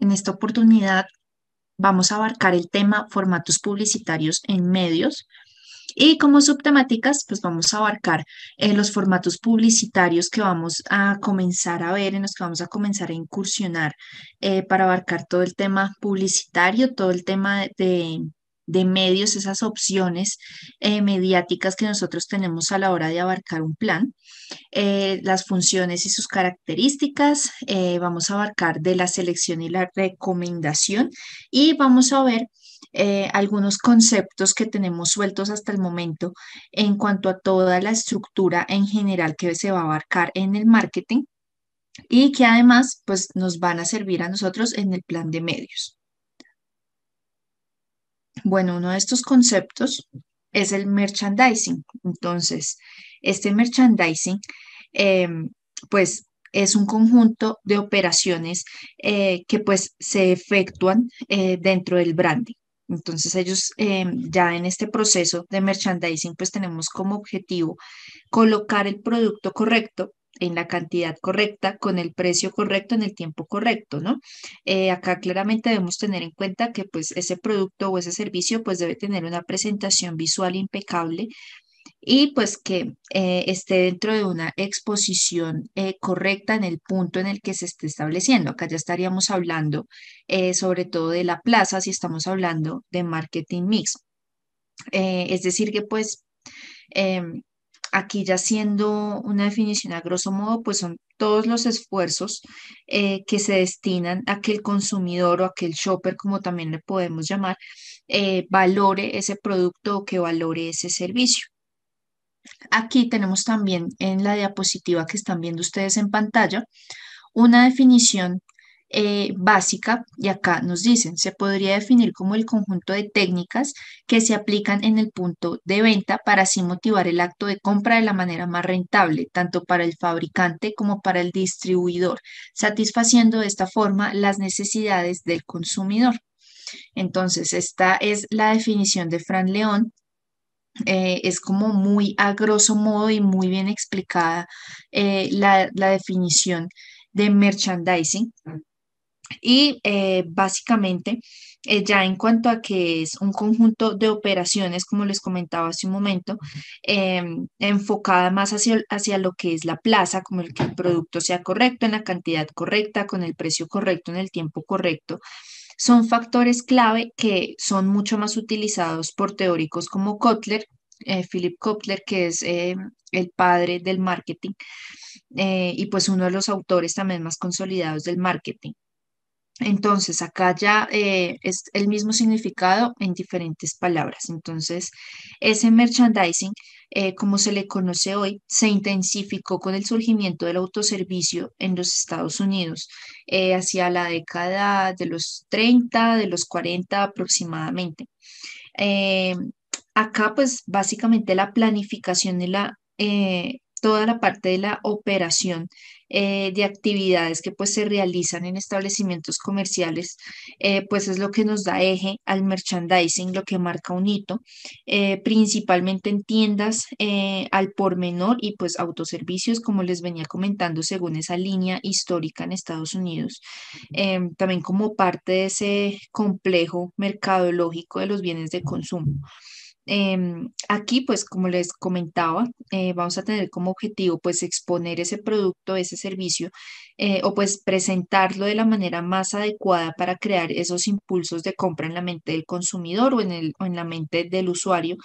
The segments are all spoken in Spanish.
En esta oportunidad vamos a abarcar el tema formatos publicitarios en medios y como subtemáticas, pues vamos a abarcar eh, los formatos publicitarios que vamos a comenzar a ver, en los que vamos a comenzar a incursionar eh, para abarcar todo el tema publicitario, todo el tema de, de medios, esas opciones eh, mediáticas que nosotros tenemos a la hora de abarcar un plan, eh, las funciones y sus características, eh, vamos a abarcar de la selección y la recomendación y vamos a ver algunos conceptos que tenemos sueltos hasta el momento en cuanto a toda la estructura en general que se va a abarcar en el marketing y que además pues, nos van a servir a nosotros en el plan de medios. Bueno, uno de estos conceptos es el merchandising. Entonces, este merchandising, em, pues es un conjunto de operaciones eh, que pues se efectúan eh, dentro del branding. Entonces ellos em, ya en este proceso de merchandising pues tenemos como objetivo colocar el producto correcto en la cantidad correcta, con el precio correcto, en el tiempo correcto, ¿no? Eh, acá claramente debemos tener en cuenta que pues ese producto o ese servicio pues debe tener una presentación visual impecable y pues que eh, esté dentro de una exposición eh, correcta en el punto en el que se esté estableciendo. Acá ya estaríamos hablando sobre todo de la plaza si estamos hablando de marketing mix. es decir, que pues em, Aquí ya siendo una definición a grosso modo, pues son todos los esfuerzos eh, que se destinan a que el consumidor o a que el shopper, como también le podemos llamar, eh, valore ese producto o que valore ese servicio. Aquí tenemos también en la diapositiva que están viendo ustedes en pantalla una definición eh, básica y acá nos dicen, se podría definir como el conjunto de técnicas que se aplican en el punto de venta para así motivar el acto de compra de la manera más rentable, tanto para el fabricante como para el distribuidor, satisfaciendo de esta forma las necesidades del consumidor. Entonces, esta es la definición de Fran León eh, es como muy a grosso modo y muy bien explicada eh, la, definición de merchandising. Y eh, básicamente, eh, ya en cuanto a que es un conjunto de operaciones, como les comentaba hace un momento, em, enfocada más hacia, hacia lo que es la plaza, como el que el producto sea correcto, en la cantidad correcta, con el precio correcto, en el tiempo correcto, son factores clave que son mucho más utilizados por teóricos como Kotler, eh, Philip Kotler, que es el padre del marketing y pues uno de los autores también más consolidados del marketing. Entonces, acá ya eh, es el mismo significado en diferentes palabras. Entonces, ese merchandising, eh, como se le conoce hoy, se intensificó con el surgimiento del autoservicio en los Estados Unidos eh, hacia la década de los 30, de los 40 aproximadamente. acá, pues, básicamente la planificación de la, toda la parte de la operación eh, de actividades que pues se realizan en establecimientos comerciales, eh, pues es lo que nos da eje al merchandising, lo que marca un hito, eh, principalmente en tiendas al por menor y pues autoservicios, como les venía comentando, según esa línea histórica en Estados Unidos, también como parte de ese complejo mercadológico de los bienes de consumo. Em, aquí, pues como les comentaba, eh, vamos a tener como objetivo pues exponer ese producto, ese servicio eh, o pues presentarlo de la manera más adecuada para crear esos impulsos de compra en la mente del consumidor o en, en la mente del usuario,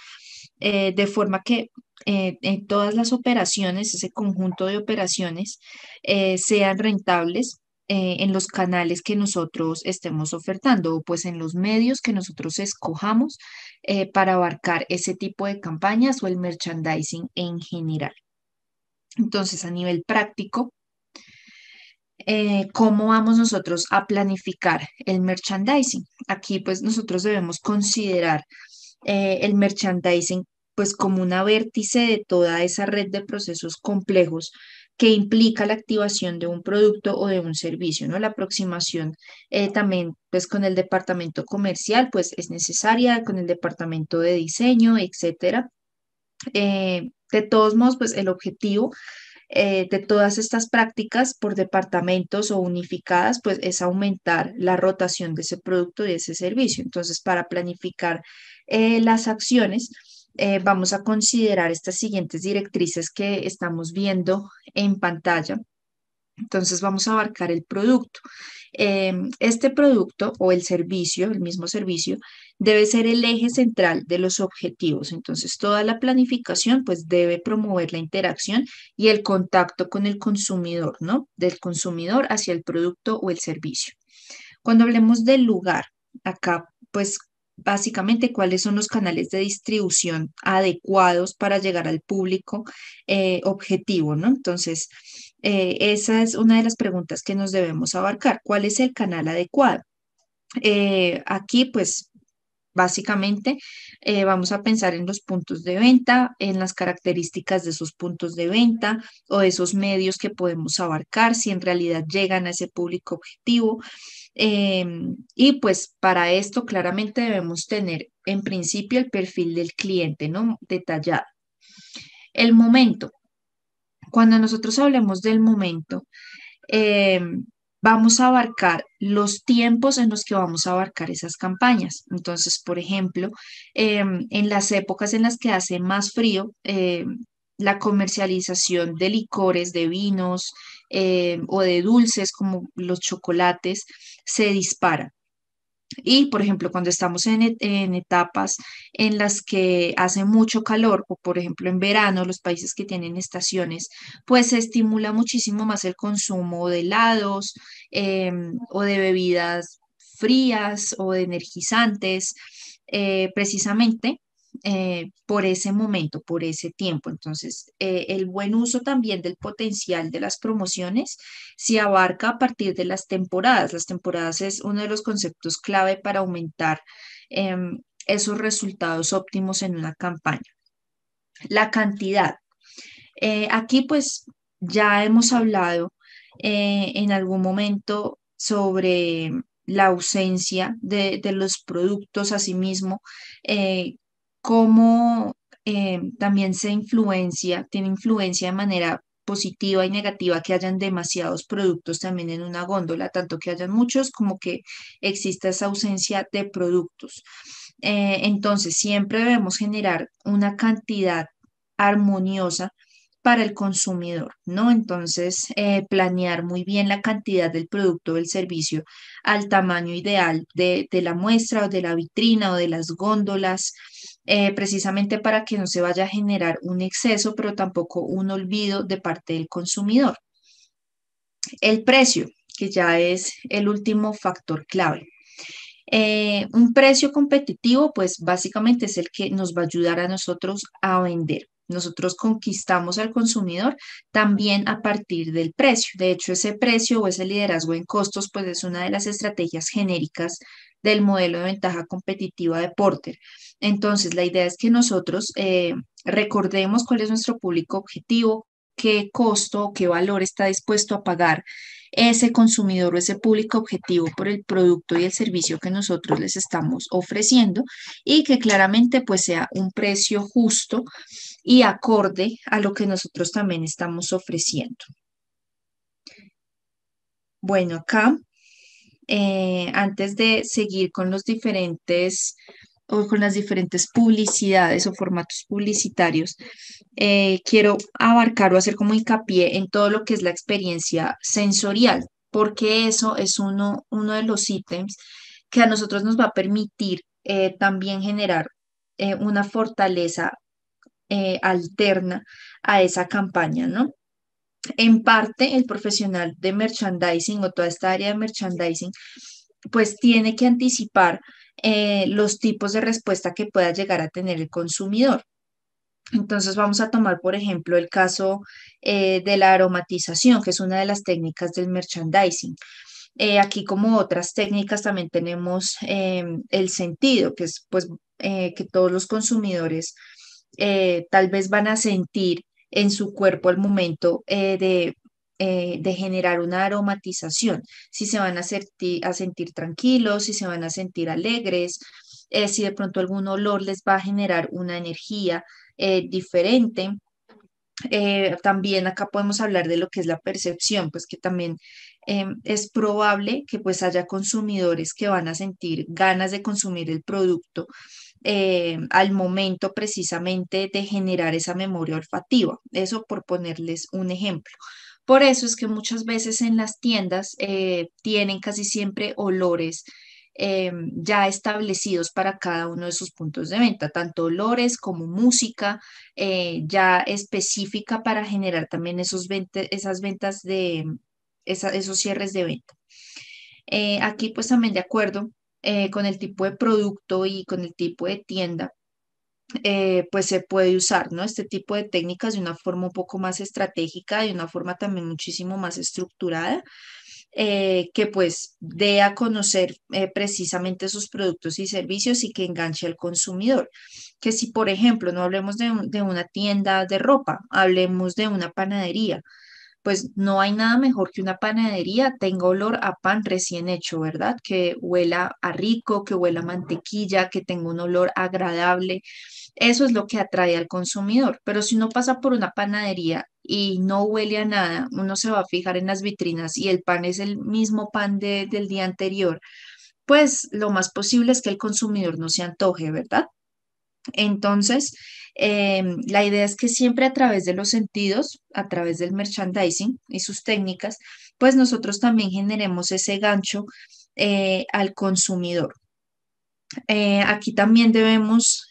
eh, de forma que en todas las operaciones, ese conjunto de operaciones, sean rentables eh, en los canales que nosotros estemos ofertando o pues en los medios que nosotros escojamos eh, para abarcar ese tipo de campañas o el merchandising en general. Entonces, a nivel práctico, eh, ¿cómo vamos nosotros a planificar el merchandising? Aquí pues nosotros debemos considerar el merchandising pues como una vértice de toda esa red de procesos complejos que implica la activación de un producto o de un servicio, ¿no? La aproximación eh, también, pues, con el departamento comercial, pues, es necesaria, con el departamento de diseño, etcétera. Eh, de todos modos, pues, el objetivo eh, de todas estas prácticas por departamentos o unificadas, pues, es aumentar la rotación de ese producto y ese servicio. Entonces, para planificar las acciones, eh, vamos a considerar estas siguientes directrices que estamos viendo en pantalla. Entonces vamos a abarcar el producto. Eh, este producto o el servicio, el mismo servicio, debe ser el eje central de los objetivos. Entonces toda la planificación pues debe promover la interacción y el contacto con el consumidor, ¿no? Del consumidor hacia el producto o el servicio. Cuando hablemos del lugar, acá pues básicamente cuáles son los canales de distribución adecuados para llegar al público eh, objetivo, ¿no? Entonces, eh, esa es una de las preguntas que nos debemos abarcar. ¿Cuál es el canal adecuado? Eh, aquí, pues, Básicamente, eh, vamos a pensar en los puntos de venta, en las características de esos puntos de venta o esos medios que podemos abarcar, si en realidad llegan a ese público objetivo. Em, y pues para esto claramente debemos tener en principio el perfil del cliente, ¿no? Detallado. El momento. Cuando nosotros hablemos del momento, eh, vamos a abarcar los tiempos en los que vamos a abarcar esas campañas. Entonces, por ejemplo, em, en las épocas en las que hace más frío, em, la comercialización de licores, de vinos em, o de dulces como los chocolates se dispara. Y, por ejemplo, cuando estamos en, etapas en las que hace mucho calor, o por ejemplo en verano, los países que tienen estaciones, pues se estimula muchísimo más el consumo de helados em, o de bebidas frías o de energizantes, eh, precisamente eh, por ese momento, por ese tiempo. Entonces, eh, el buen uso también del potencial de las promociones se abarca a partir de las temporadas. Las temporadas es uno de los conceptos clave para aumentar em, esos resultados óptimos en una campaña. La cantidad. Eh, aquí pues ya hemos hablado en algún momento sobre la ausencia de, los productos asimismo, sí eh, cómo eh, también se influencia, tiene influencia de manera positiva y negativa que hayan demasiados productos también en una góndola, tanto que hayan muchos como que exista esa ausencia de productos. Eh, entonces, siempre debemos generar una cantidad armoniosa para el consumidor, ¿no? Entonces, eh, planear muy bien la cantidad del producto o del servicio al tamaño ideal de, de la muestra o de la vitrina o de las góndolas, eh, precisamente para que no se vaya a generar un exceso, pero tampoco un olvido de parte del consumidor. El precio, que ya es el último factor clave. Eh, un precio competitivo, pues básicamente es el que nos va a ayudar a nosotros a vender. Nosotros conquistamos al consumidor también a partir del precio. De hecho, ese precio o ese liderazgo en costos, pues es una de las estrategias genéricas del modelo de ventaja competitiva de Porter. Entonces, la idea es que nosotros eh, recordemos cuál es nuestro público objetivo, qué costo o qué valor está dispuesto a pagar ese consumidor o ese público objetivo por el producto y el servicio que nosotros les estamos ofreciendo y que claramente pues sea un precio justo y acorde a lo que nosotros también estamos ofreciendo. Bueno, acá eh, antes de seguir con los diferentes o con las diferentes publicidades o formatos publicitarios, eh, quiero abarcar o hacer como hincapié en todo lo que es la experiencia sensorial, porque eso es uno, uno de los ítems que a nosotros nos va a permitir eh, también generar una fortaleza alterna a esa campaña, ¿no? en parte el profesional de merchandising o toda esta área de merchandising, pues tiene que anticipar eh, los tipos de respuesta que pueda llegar a tener el consumidor. Entonces vamos a tomar, por ejemplo, el caso eh, de la aromatización, que es una de las técnicas del merchandising. Eh, aquí, como otras técnicas, también tenemos el sentido, que es pues, que todos los consumidores tal vez van a sentir en su cuerpo al momento eh, eh, de, generar una aromatización, si se van a, sentir, a sentir tranquilos, si se van a sentir alegres, eh, si de pronto algún olor les va a generar una energía diferente. también acá podemos hablar de lo que es la percepción, pues que también es probable que pues haya consumidores que van a sentir ganas de consumir el producto eh, al momento precisamente de generar esa memoria olfativa. Eso por ponerles un ejemplo. Por eso es que muchas veces en las tiendas eh, tienen casi siempre olores eh, ya establecidos para cada uno de sus puntos de venta, tanto olores como música ya específica para generar también esos esas ventas de esos cierres de venta. aquí pues también de acuerdo eh, con el tipo de producto y con el tipo de tienda, eh, pues se puede usar, Este tipo de técnicas de una forma un poco más estratégica, de una forma también muchísimo más estructurada, eh, que pues dé a conocer precisamente sus productos y servicios y que enganche al consumidor. Que si, por ejemplo, no hablemos de una tienda de ropa, hablemos de una panadería, pues no hay nada mejor que una panadería tenga olor a pan recién hecho, ¿verdad? Que huela a rico, que huela a mantequilla, que tenga un olor agradable. Eso es lo que atrae al consumidor. Pero si uno pasa por una panadería y no huele a nada, uno se va a fijar en las vitrinas y el pan es el mismo pan del día anterior, pues lo más posible es que el consumidor no se antoje, ¿verdad? Entonces, eh, la idea es que siempre a través de los sentidos, a través del merchandising y sus técnicas, pues nosotros también generemos ese gancho eh, al consumidor. Eh, aquí también debemos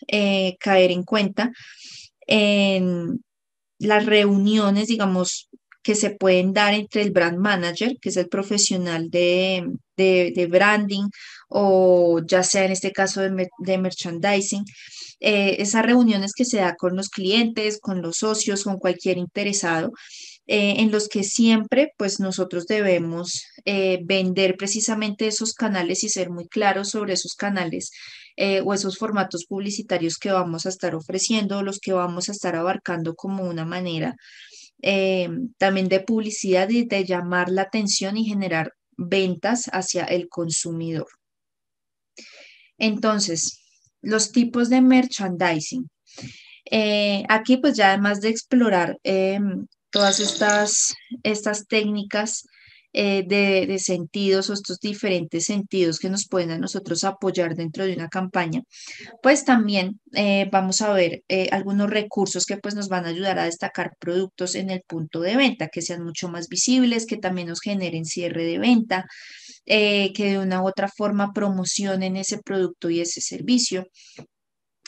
caer en cuenta las reuniones, digamos, que se pueden dar entre el brand manager, que es el profesional de, branding o ya sea en este caso de merchandising, eh, esas reuniones que se da con los clientes, con los socios, con cualquier interesado, eh, en los que siempre pues nosotros debemos eh, vender precisamente esos canales y ser muy claros sobre esos canales o esos formatos publicitarios que vamos a estar ofreciendo, los que vamos a estar abarcando como una manera también de publicidad y de llamar la atención y generar ventas hacia el consumidor. Entonces, los tipos de merchandising. Eh, aquí pues ya además de explorar em, todas estas, estas técnicas eh, de, de, sentidos o estos diferentes sentidos que nos pueden a nosotros apoyar dentro de una campaña, pues también eh, vamos a ver algunos recursos que pues nos van a ayudar a destacar productos en el punto de venta, que sean mucho más visibles, que también nos generen cierre de venta, eh, que de una u otra forma promocionen ese producto y ese servicio.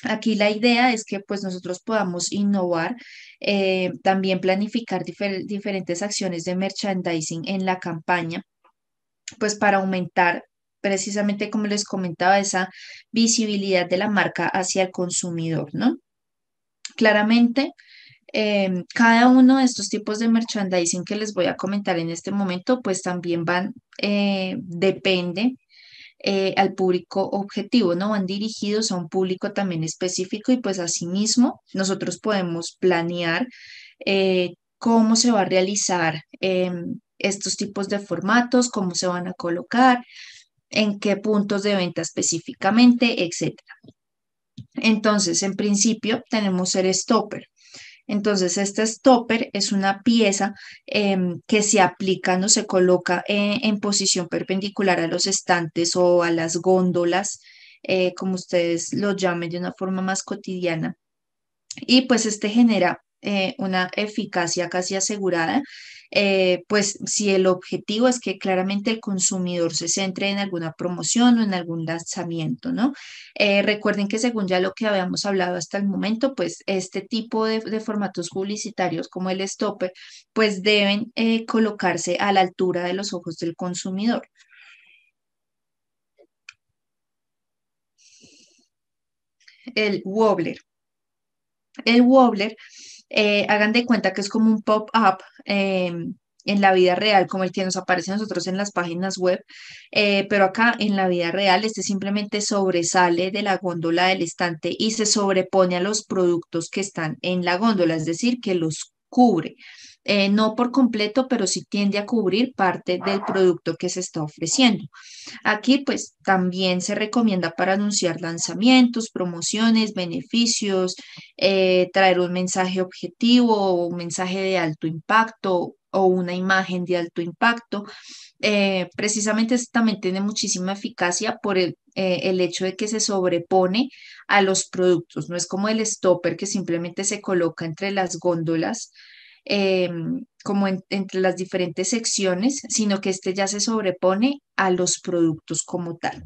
Aquí la idea es que pues nosotros podamos innovar, eh, también planificar diferentes acciones de merchandising en la campaña, pues para aumentar precisamente como les comentaba esa visibilidad de la marca hacia el consumidor, ¿no? Claramente, Em, cada uno de estos tipos de merchandising que les voy a comentar en este momento, pues también van, eh, depende eh, al público objetivo, ¿no? Van dirigidos a un público también específico y pues asimismo nosotros podemos planear eh, cómo se va a realizar em, estos tipos de formatos, cómo se van a colocar, en qué puntos de venta específicamente, etcétera. Entonces, en principio tenemos el stopper. Entonces, este stopper es una pieza em, que se aplica, no se coloca eh, en, posición perpendicular a los estantes o a las góndolas, eh, como ustedes lo llamen de una forma más cotidiana. Y pues este genera eh, una eficacia casi asegurada eh, pues si el objetivo es que claramente el consumidor se centre en alguna promoción o en algún lanzamiento, ¿no? Eh, recuerden que según ya lo que habíamos hablado hasta el momento, pues este tipo de, formatos publicitarios como el stopper, pues deben eh, colocarse a la altura de los ojos del consumidor. El wobbler. El wobbler eh, hagan de cuenta que es como un pop-up em, en la vida real, como el que nos aparece a nosotros en las páginas web, eh, pero acá en la vida real este simplemente sobresale de la góndola del estante y se sobrepone a los productos que están en la góndola, es decir, que los cubre. Eh, no por completo, pero sí tiende a cubrir parte del producto que se está ofreciendo. Aquí pues también se recomienda para anunciar lanzamientos, promociones, beneficios, eh, traer un mensaje objetivo, un mensaje de alto impacto, o una imagen de alto impacto. Eh, precisamente también tiene muchísima eficacia por el, el, hecho de que se sobrepone a los productos. No es como el stopper que simplemente se coloca entre las góndolas Em, como entre las diferentes secciones, sino que este ya se sobrepone a los productos como tal.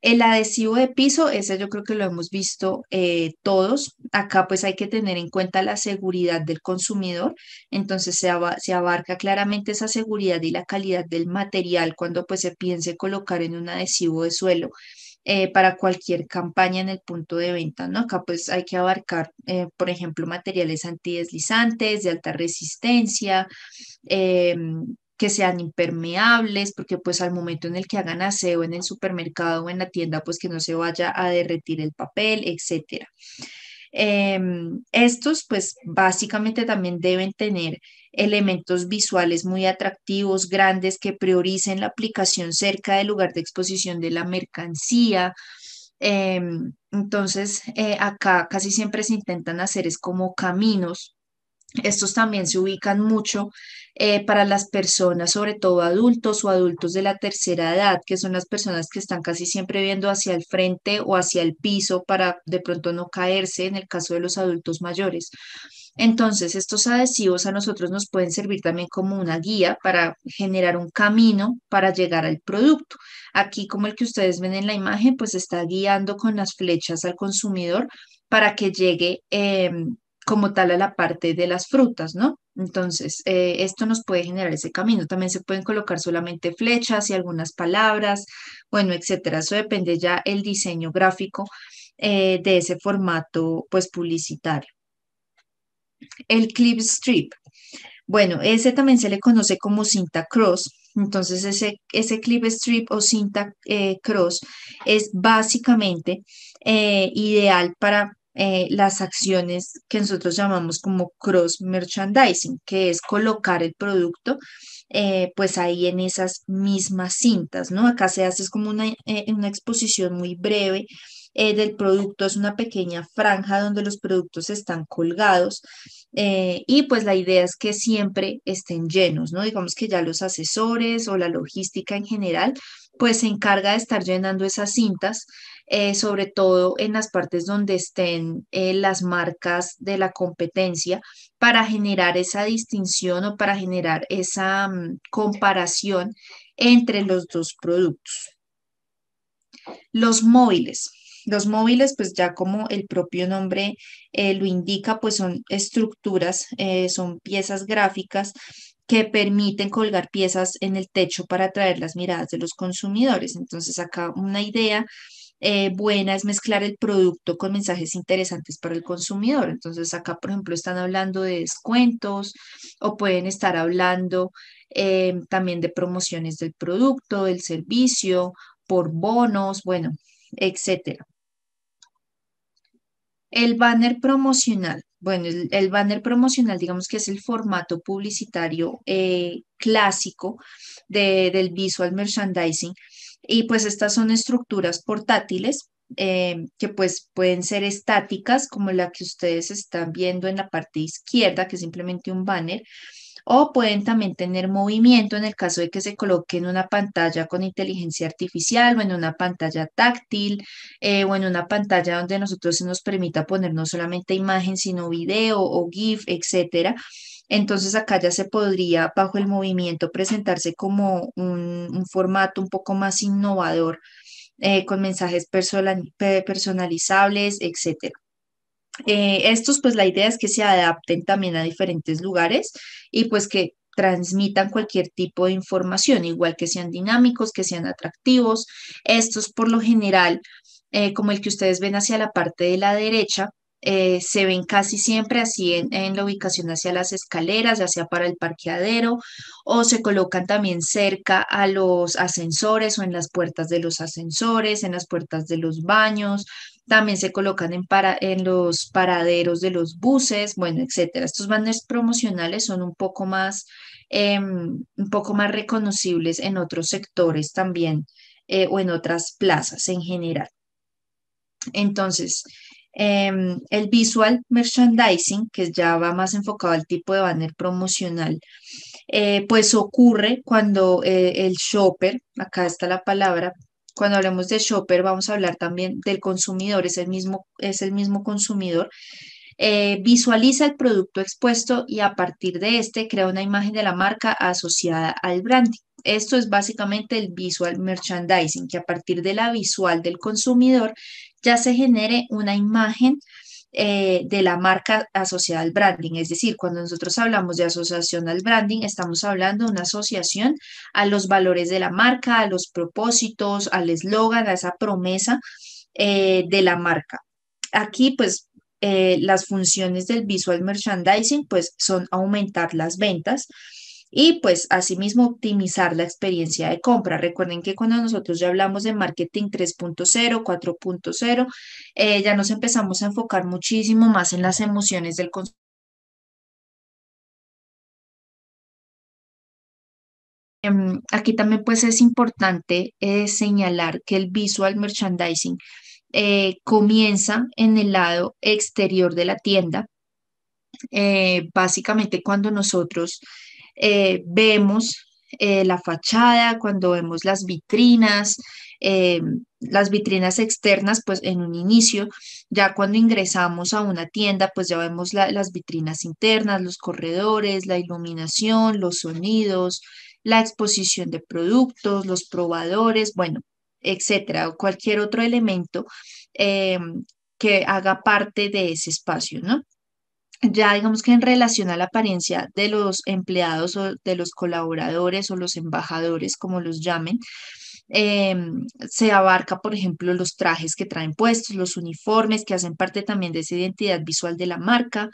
El adhesivo de piso, ese yo creo que lo hemos visto eh, todos. Acá pues hay que tener en cuenta la seguridad del consumidor. Entonces se, se, abarca claramente esa seguridad y la calidad del material cuando pues se piense colocar en un adhesivo de suelo eh, para cualquier campaña en el punto de venta, ¿no? Acá pues hay que abarcar, eh, por ejemplo, materiales antideslizantes, de alta resistencia, em, que sean impermeables, porque pues al momento en el que hagan aseo en el supermercado o en la tienda, pues que no se vaya a derretir el papel, etcétera. Em, estos pues básicamente también deben tener elementos visuales muy atractivos, grandes, que prioricen la aplicación cerca del lugar de exposición de la mercancía. Em, entonces, eh, acá casi siempre se intentan hacer es como caminos estos también se ubican mucho eh, para las personas, sobre todo adultos o adultos de la tercera edad, que son las personas que están casi siempre viendo hacia el frente o hacia el piso para de pronto no caerse en el caso de los adultos mayores. Entonces, estos adhesivos a nosotros nos pueden servir también como una guía para generar un camino para llegar al producto. Aquí, como el que ustedes ven en la imagen, pues está guiando con las flechas al consumidor para que llegue. Em, como tal a la parte de las frutas, ¿no? Entonces, eh, esto nos puede generar ese camino. También se pueden colocar solamente flechas y algunas palabras, bueno, etcétera. Eso depende ya el diseño gráfico eh, de ese formato, pues, publicitario. El clip strip. Bueno, ese también se le conoce como cinta cross. Entonces, ese, ese clip strip o cinta eh, cross es básicamente ideal para eh, las acciones que nosotros llamamos como cross merchandising, que es colocar el producto eh, pues ahí en esas mismas cintas, ¿no? Acá se hace es como una, eh, una exposición muy breve del producto, es una pequeña franja donde los productos están colgados y pues la idea es que siempre estén llenos, ¿no? Digamos que ya los asesores o la logística en general pues se encarga de estar llenando esas cintas, eh, sobre todo en las partes donde estén eh, las marcas de la competencia, para generar esa distinción o para generar esa mm, comparación entre los dos productos. Los móviles. Los móviles, pues ya como el propio nombre eh, lo indica, pues son estructuras, son piezas gráficas que permiten colgar piezas en el techo para atraer las miradas de los consumidores. Entonces, acá una idea eh, buena es mezclar el producto con mensajes interesantes para el consumidor. Entonces, acá, por ejemplo, están hablando de descuentos o pueden estar hablando eh, también de promociones del producto, del servicio, por bonos, bueno, etcétera. El banner promocional. Bueno, el, banner promocional, digamos que es el formato publicitario eh, clásico de, del visual merchandising. Y pues estas son estructuras portátiles eh, que pues pueden ser estáticas, como la que ustedes están viendo en la parte izquierda, que es simplemente un banner, o pueden también tener movimiento en el caso de que se coloque en una pantalla con inteligencia artificial o en una pantalla táctil eh, o en una pantalla donde nosotros se nos permita poner no solamente imagen, sino video o GIF, etcétera. Entonces acá ya se podría, bajo el movimiento, presentarse como un, formato un poco más innovador, eh, con mensajes personalizables, etcétera. Eh, estos, pues la idea es que se adapten también a diferentes lugares y pues que transmitan cualquier tipo de información, igual que sean dinámicos, que sean atractivos. Estos, por lo general, eh, como el que ustedes ven hacia la parte de la derecha, eh, se ven casi siempre así en, la ubicación hacia las escaleras, hacia para el parqueadero, o se colocan también cerca a los ascensores o en las puertas de los ascensores, en las puertas de los baños, también se colocan en, para, en los paraderos de los buses, bueno, etcétera. Estos banners promocionales son un poco más, em, un poco más reconocibles en otros sectores también eh, o en otras plazas en general. Entonces, Em, el visual merchandising, que ya va más enfocado al tipo de banner promocional, eh, pues ocurre cuando eh, el shopper, acá está la palabra, cuando hablemos de shopper vamos a hablar también del consumidor, es el mismo, es el mismo consumidor. Eh, visualiza el producto expuesto y a partir de este crea una imagen de la marca asociada al branding. Esto es básicamente el visual merchandising, que a partir de la visual del consumidor ya se genere una imagen eh, de la marca asociada al branding. Es decir, cuando nosotros hablamos de asociación al branding, estamos hablando de una asociación a los valores de la marca, a los propósitos, al eslogan, a esa promesa eh, de la marca. Aquí, pues, eh, las funciones del visual merchandising, pues, son aumentar las ventas, y pues asimismo optimizar la experiencia de compra. Recuerden que cuando nosotros ya hablamos de marketing 3.0, 4.0, eh, ya nos empezamos a enfocar muchísimo más en las emociones del consumidor em, Aquí también pues es importante eh, señalar que el visual merchandising eh, comienza en el lado exterior de la tienda. básicamente cuando nosotros eh, vemos eh, la fachada, cuando vemos las vitrinas, eh, las vitrinas externas, pues en un inicio, ya cuando ingresamos a una tienda, pues ya vemos las vitrinas internas, los corredores, la iluminación, los sonidos, la exposición de productos, los probadores, bueno, etcétera, o cualquier otro elemento que haga parte de ese espacio, ¿no? ya digamos que en relación a la apariencia de los empleados o de los colaboradores o los embajadores, como los llamen, em, se abarca, por ejemplo, los trajes que traen puestos, los uniformes que hacen parte también de esa identidad visual de la marca,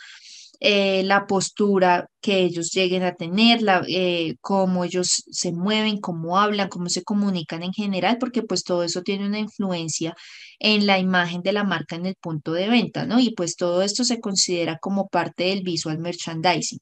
eh, la postura que ellos lleguen a tener, la, eh, cómo ellos se mueven, cómo hablan, cómo se comunican en general, porque pues todo eso tiene una influencia en la imagen de la marca en el punto de venta, ¿no? Y pues todo esto se considera como parte del visual merchandising.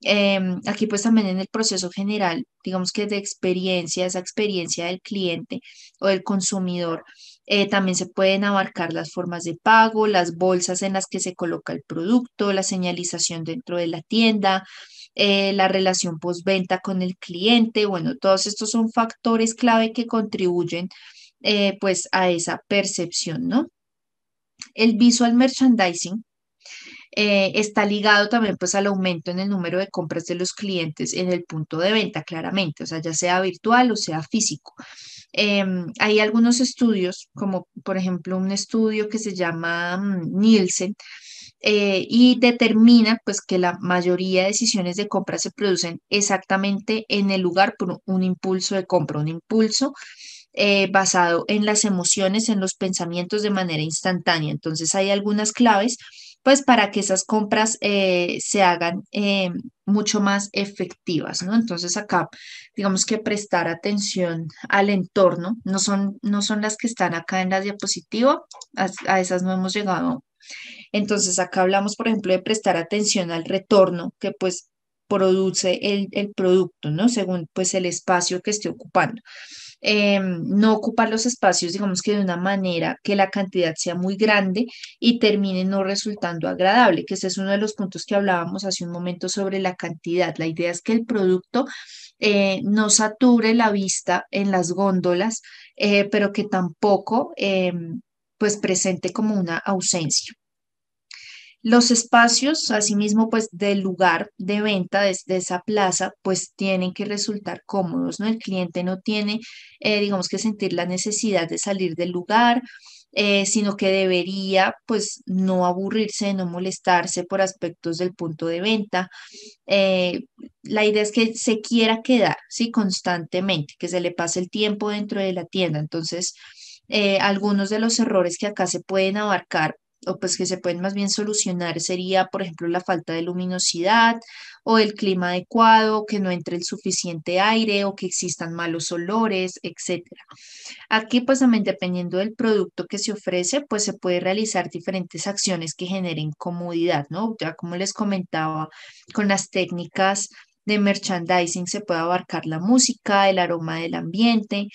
Em, aquí pues también en el proceso general, digamos que de experiencia, esa experiencia del cliente o del consumidor, eh, también se pueden abarcar las formas de pago, las bolsas en las que se coloca el producto, la señalización dentro de la tienda, eh, la relación postventa con el cliente. Bueno, todos estos son factores clave que contribuyen eh, pues a esa percepción, ¿no? El visual merchandising está ligado también pues al aumento en el número de compras de los clientes en el punto de venta, claramente, o sea, ya sea virtual o sea físico. Em, hay algunos estudios, como por ejemplo un estudio que se llama mm, Nielsen, eh, y determina pues que la mayoría de decisiones de compra se producen exactamente en el lugar por un impulso de compra, un impulso eh, basado en las emociones, en los pensamientos de manera instantánea. Entonces hay algunas claves pues para que esas compras eh, se hagan eh, mucho más efectivas, ¿no? Entonces acá, digamos que prestar atención al entorno, no son, no son las que están acá en la diapositiva, a, a esas no hemos llegado. Entonces acá hablamos, por ejemplo, de prestar atención al retorno que pues produce el, el producto, ¿no? Según pues el espacio que esté ocupando. Em, no ocupar los espacios, digamos que de una manera que la cantidad sea muy grande y termine no resultando agradable, que ese es uno de los puntos que hablábamos hace un momento sobre la cantidad. La idea es que el producto eh, no sature la vista en las góndolas, eh, pero que tampoco em, pues presente como una ausencia. Los espacios, asimismo, pues del lugar de venta de, esa plaza, pues tienen que resultar cómodos, ¿no? El cliente no tiene, eh, digamos que sentir la necesidad de salir del lugar, eh, sino que debería pues no aburrirse, no molestarse por aspectos del punto de venta. Eh, la idea es que se quiera quedar, ¿sí? Constantemente, que se le pase el tiempo dentro de la tienda. Entonces, algunos de los errores que acá se pueden abarcar o pues que se pueden más bien solucionar sería, por ejemplo, la falta de luminosidad o el clima adecuado, que no entre el suficiente aire o que existan malos olores, etc. Aquí, pues también dependiendo del producto que se ofrece, pues se puede realizar diferentes acciones que generen comodidad, ¿no? Ya como les comentaba, con las técnicas de merchandising se puede abarcar la música, el aroma del ambiente,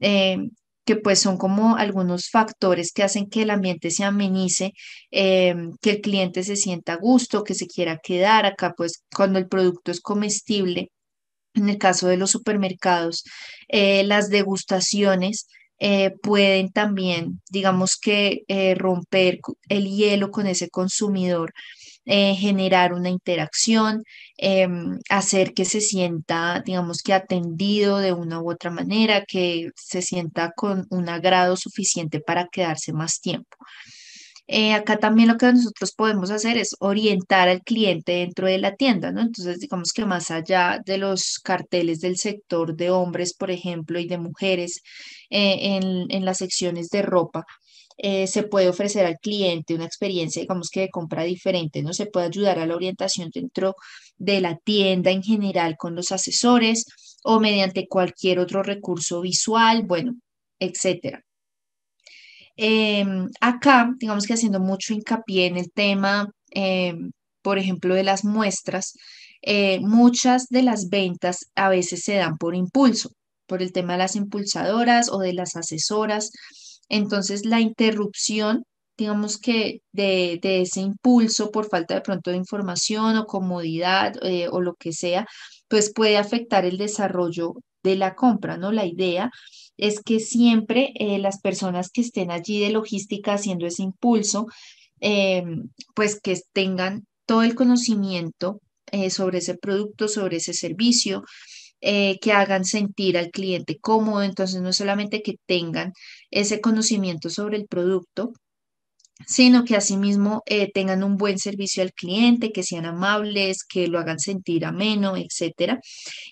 eh, que pues son como algunos factores que hacen que el ambiente se amenice, em, que el cliente se sienta a gusto, que se quiera quedar acá, pues cuando el producto es comestible, en el caso de los supermercados, eh, las degustaciones. Eh, pueden también, digamos que, eh, romper el hielo con ese consumidor eh, generar una interacción, em, hacer que se sienta, digamos que atendido de una u otra manera, que se sienta con un agrado suficiente para quedarse más tiempo. Eh, acá también lo que nosotros podemos hacer es orientar al cliente dentro de la tienda, ¿no? Entonces, digamos que más allá de los carteles del sector de hombres, por ejemplo, y de mujeres, eh, en, en, las secciones de ropa, eh, se puede ofrecer al cliente una experiencia, digamos que de compra diferente, ¿no? Se puede ayudar a la orientación dentro de la tienda en general con los asesores o mediante cualquier otro recurso visual, bueno, etcétera. Em, acá, digamos que haciendo mucho hincapié en el tema, em, por ejemplo, de las muestras, eh, muchas de las ventas a veces se dan por impulso, por el tema de las impulsadoras o de las asesoras entonces, la interrupción, digamos que de, ese impulso por falta de pronto de información o comodidad eh, o lo que sea, pues puede afectar el desarrollo de la compra, ¿no? La idea es que siempre eh, las personas que estén allí de logística haciendo ese impulso, eh, pues que tengan todo el conocimiento sobre ese producto, sobre ese servicio, eh, que hagan sentir al cliente cómodo, entonces no solamente que tengan ese conocimiento sobre el producto, sino que asimismo eh, tengan un buen servicio al cliente, que sean amables, que lo hagan sentir ameno, etcétera.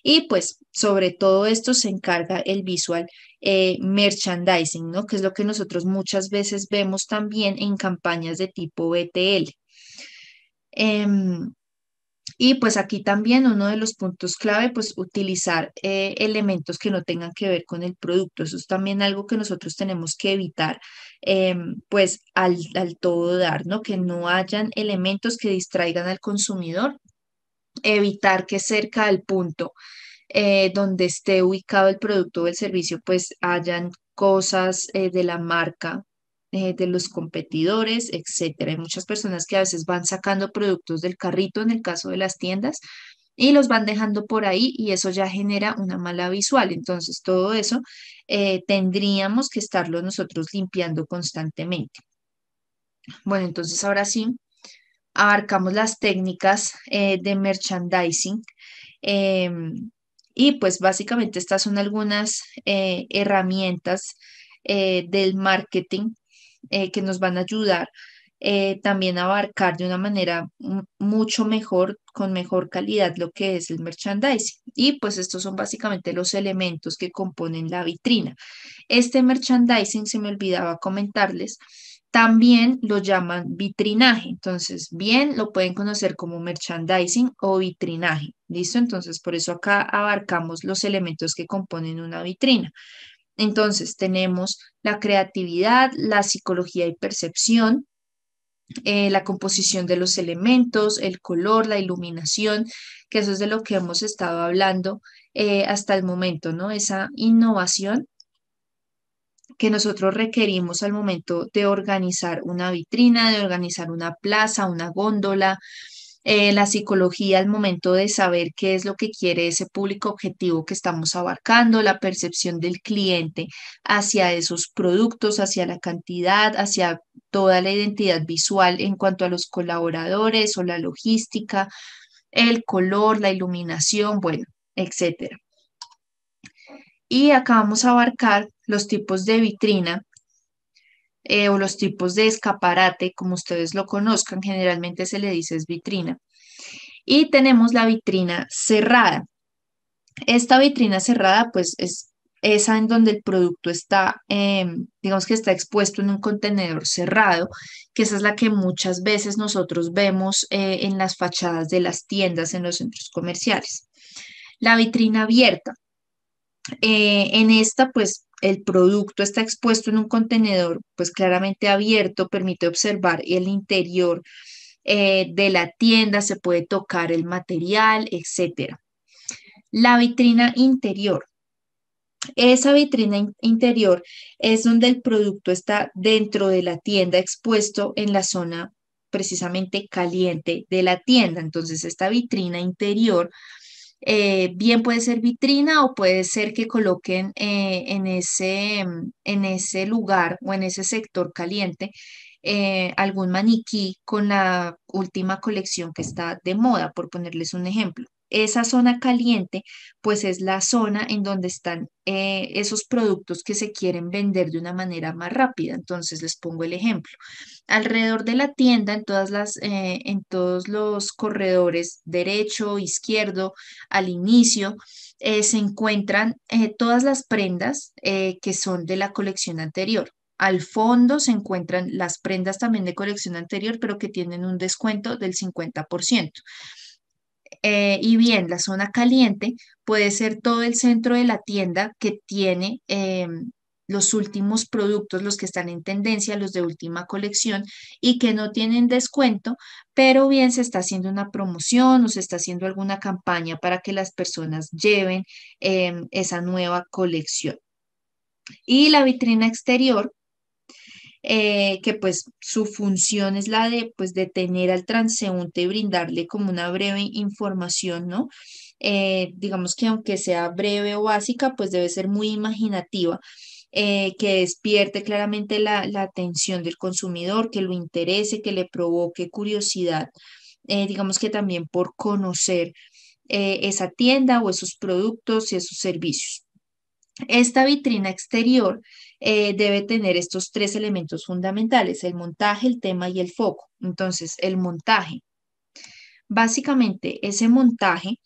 Y pues sobre todo esto se encarga el visual eh, merchandising, ¿no? Que es lo que nosotros muchas veces vemos también en campañas de tipo BTL. Em, y pues aquí también uno de los puntos clave, pues utilizar eh, elementos que no tengan que ver con el producto. Eso es también algo que nosotros tenemos que evitar, em, pues al, todo dar, ¿no? Que no hayan elementos que distraigan al consumidor. Evitar que cerca del punto eh, donde esté ubicado el producto o el servicio, pues hayan cosas eh, de la marca eh, de los competidores, etcétera. Hay muchas personas que a veces van sacando productos del carrito en el caso de las tiendas y los van dejando por ahí y eso ya genera una mala visual. Entonces, todo eso eh, tendríamos que estarlo nosotros limpiando constantemente. Bueno, entonces ahora sí, abarcamos las técnicas eh, de merchandising. Em, y pues básicamente estas son algunas herramientas del marketing eh, que nos van a ayudar también eh, también abarcar de una manera mucho mejor, con mejor calidad, lo que es el merchandising. Y pues estos son básicamente los elementos que componen la vitrina. Este merchandising, se me olvidaba comentarles, también lo llaman vitrinaje. Entonces, bien, lo pueden conocer como merchandising o vitrinaje. ¿Listo? Entonces, por eso acá abarcamos los elementos que componen una vitrina. Entonces tenemos la creatividad, la psicología y percepción, eh, la composición de los elementos, el color, la iluminación, que eso es de lo que hemos estado hablando eh, hasta el momento, ¿no? Esa innovación que nosotros requerimos al momento de organizar una vitrina, de organizar una plaza, una góndola, eh, la psicología al momento de saber qué es lo que quiere ese público objetivo que estamos abarcando, la percepción del cliente hacia esos productos, hacia la cantidad, hacia toda la identidad visual en cuanto a los colaboradores o la logística, el color, la iluminación, bueno, etcétera. Y acá vamos a abarcar los tipos de vitrina eh, o los tipos de escaparate, como ustedes lo conozcan, generalmente se le dice es vitrina. Y tenemos la vitrina cerrada. Esta vitrina cerrada, pues es esa en donde el producto está, em, digamos que está expuesto en un contenedor cerrado, que esa es la que muchas veces nosotros vemos eh, en las fachadas de las tiendas, en los centros comerciales. La vitrina abierta. Eh, en esta, pues el producto está expuesto en un contenedor, pues claramente abierto, permite observar el interior eh, de la tienda, se puede tocar el material, etc. La vitrina interior. Esa vitrina interior es donde el producto está dentro de la tienda, expuesto en la zona precisamente caliente de la tienda. Entonces, esta vitrina interior eh, bien puede ser vitrina o puede ser que coloquen eh, en, ese, mm, en ese lugar o en ese sector caliente eh, algún maniquí con la última colección que está de moda, por ponerles un ejemplo esa zona caliente, pues es la zona en donde están eh, esos productos que se quieren vender de una manera más rápida. Entonces, les pongo el ejemplo. Alrededor de la tienda, en, todas las, eh, en todos los corredores derecho, izquierdo, al inicio, eh, se encuentran todas las prendas que son de la colección anterior. Al fondo se encuentran las prendas también de colección anterior, pero que tienen un descuento del 50%. Eh, y bien, la zona caliente puede ser todo el centro de la tienda que tiene eh, los últimos productos, los que están en tendencia, los de última colección y que no tienen descuento, pero bien se está haciendo una promoción o se está haciendo alguna campaña para que las personas lleven eh, esa nueva colección. Y la vitrina exterior eh, que pues su función es la de pues detener al transeúnte y brindarle como una breve información, ¿no? Eh, digamos que aunque sea breve o básica, pues debe ser muy imaginativa. Eh, que despierte claramente la, atención del consumidor, que lo interese, que le provoque curiosidad, digamos que también por conocer esa tienda o esos productos y esos servicios. Esta vitrina exterior eh, debe tener estos tres elementos fundamentales, el montaje, el tema y el foco. Entonces, el montaje. Básicamente, ese montaje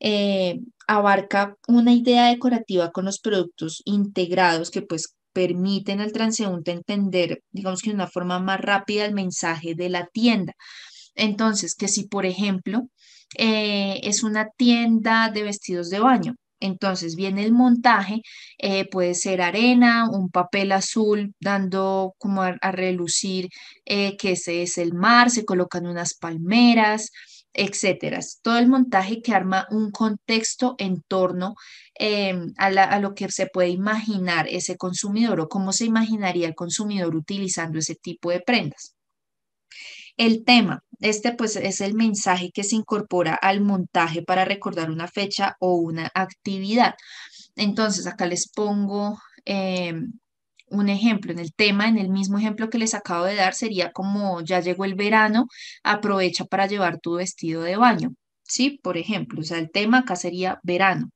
eh, abarca una idea decorativa con los productos integrados que pues permiten al transeúnte entender, digamos que de una forma más rápida el mensaje de la tienda. Entonces, que si por ejemplo eh, es una tienda de vestidos de baño, entonces viene el montaje, eh, puede ser arena, un papel azul dando como a, relucir eh, que ese es el mar, se colocan unas palmeras, etcétera. Todo el montaje que arma un contexto en torno eh, a, a, lo que se puede imaginar ese consumidor o cómo se imaginaría el consumidor utilizando ese tipo de prendas. El tema, este pues es el mensaje que se incorpora al montaje para recordar una fecha o una actividad. Entonces, acá les pongo em, un ejemplo. En el tema, en el mismo ejemplo que les acabo de dar, sería como ya llegó el verano, aprovecha para llevar tu vestido de baño. ¿Sí? Por ejemplo, o sea, el tema acá sería verano.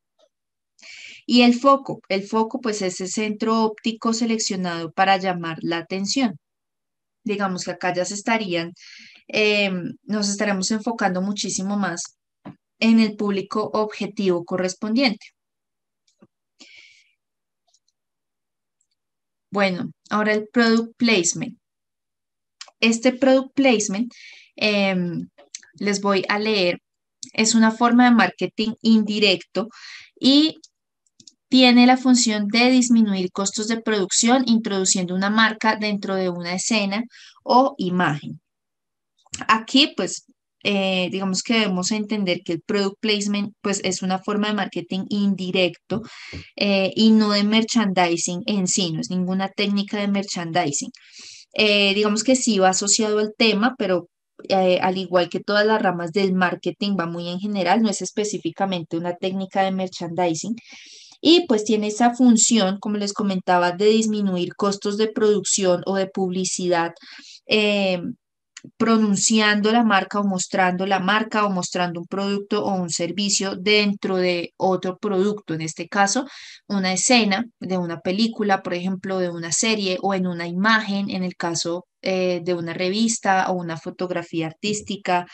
Y el foco, el foco pues es el centro óptico seleccionado para llamar la atención digamos que acá ya se estarían, eh, nos estaremos enfocando muchísimo más en el público objetivo correspondiente. Bueno, ahora el product placement. Este product placement, em, les voy a leer, es una forma de marketing indirecto y tiene la función de disminuir costos de producción introduciendo una marca dentro de una escena o imagen. Aquí, pues, eh, digamos que debemos entender que el product placement, pues, es una forma de marketing indirecto eh, y no de merchandising en sí, no es ninguna técnica de merchandising. Eh, digamos que sí va asociado al tema, pero al igual que todas las ramas del marketing, va muy en general, no es específicamente una técnica de merchandising y pues tiene esa función, como les comentaba, de disminuir costos de producción o de publicidad. Eh, pronunciando la marca o mostrando la marca o mostrando un producto o un servicio dentro de otro producto, en este caso, una escena de una película, por ejemplo, de una serie o en una imagen, en el caso eh, de una revista o una fotografía artística,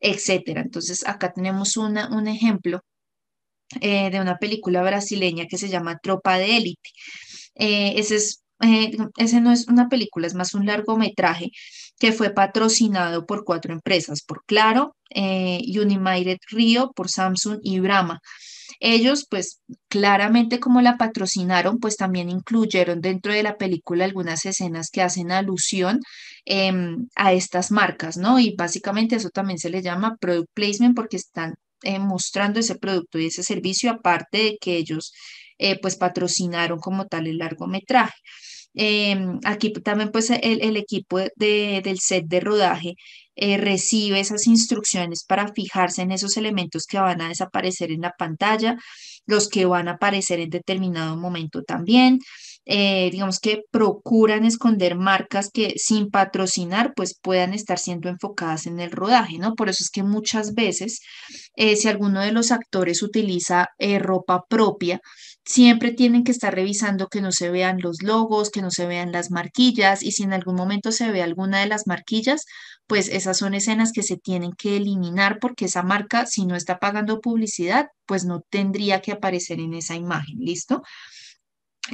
etc. Entonces, acá tenemos una, un ejemplo eh, de una película brasileña que se llama Tropa de Élite. Eh, ese, es, eh, ese no es una película, es más un largometraje que fue patrocinado por cuatro empresas, por Claro, Unimated Rio, por Samsung y Brahma. Ellos, pues claramente como la patrocinaron, pues también incluyeron dentro de la película algunas escenas que hacen alusión em, a estas marcas, ¿no? Y básicamente eso también se le llama product placement porque están eh, mostrando ese producto y ese servicio, aparte de que ellos eh, pues patrocinaron como tal el largometraje. Em, aquí también pues el, equipo del set de rodaje eh, recibe esas instrucciones para fijarse en esos elementos que van a desaparecer en la pantalla, los que van a aparecer en determinado momento también, eh, digamos que procuran esconder marcas que sin patrocinar pues puedan estar siendo enfocadas en el rodaje, ¿no? Por eso es que muchas veces eh, si alguno de los actores utiliza eh, ropa propia, siempre tienen que estar revisando que no se vean los logos, que no se vean las marquillas y si en algún momento se ve alguna de las marquillas, pues esas son escenas que se tienen que eliminar porque esa marca si no está pagando publicidad, pues no tendría que aparecer en esa imagen, ¿listo?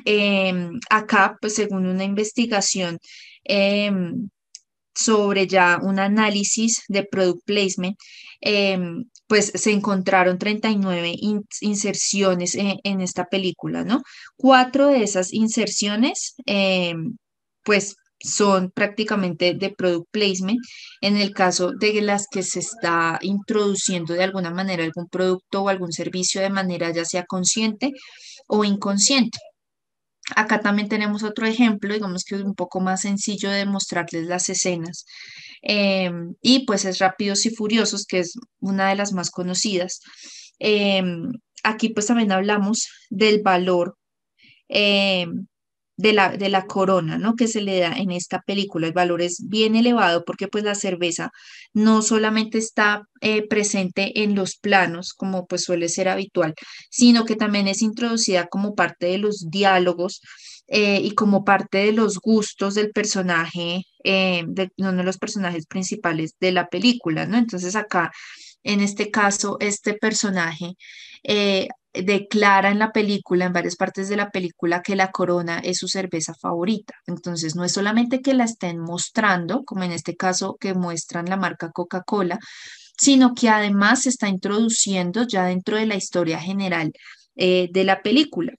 Em, acá, pues según una investigación em, sobre ya un análisis de product placement, em, pues se encontraron 39 inserciones en, en, esta película, ¿no? Cuatro de esas inserciones, pues son prácticamente de product placement en el caso de las que se está introduciendo de alguna manera algún producto o algún servicio de manera ya sea consciente o inconsciente. Acá también tenemos otro ejemplo, digamos que es un poco más sencillo de mostrarles las escenas. Em, y pues es Rápidos y Furiosos, que es una de las más conocidas. Em, aquí pues también hablamos del valor em, de la, de la corona, ¿no? Que se le da en esta película. El valor es bien elevado porque pues la cerveza no solamente está eh, presente en los planos, como pues suele ser habitual, sino que también es introducida como parte de los diálogos eh, y como parte de los gustos del personaje, eh, de uno de los personajes principales de la película, ¿no? Entonces acá, en este caso, este personaje eh, declara en la película, en varias partes de la película, que la Corona es su cerveza favorita. Entonces, no es solamente que la estén mostrando, como en este caso que muestran la marca Coca-Cola, sino que además se está introduciendo ya dentro de la historia general eh, de la película.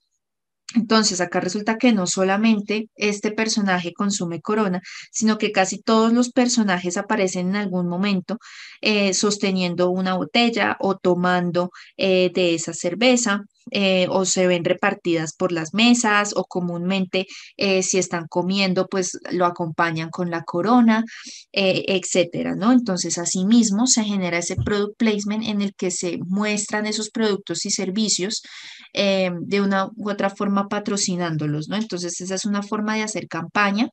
Entonces, acá resulta que no solamente este personaje consume corona, sino que casi todos los personajes aparecen en algún momento eh, sosteniendo una botella o tomando eh, de esa cerveza. Eh, o se ven repartidas por las mesas o comúnmente eh, si están comiendo pues lo acompañan con la corona, eh, etcétera, ¿no? Entonces asimismo se genera ese product placement en el que se muestran esos productos y servicios de una u otra forma patrocinándolos, ¿no? Entonces esa es una forma de hacer campaña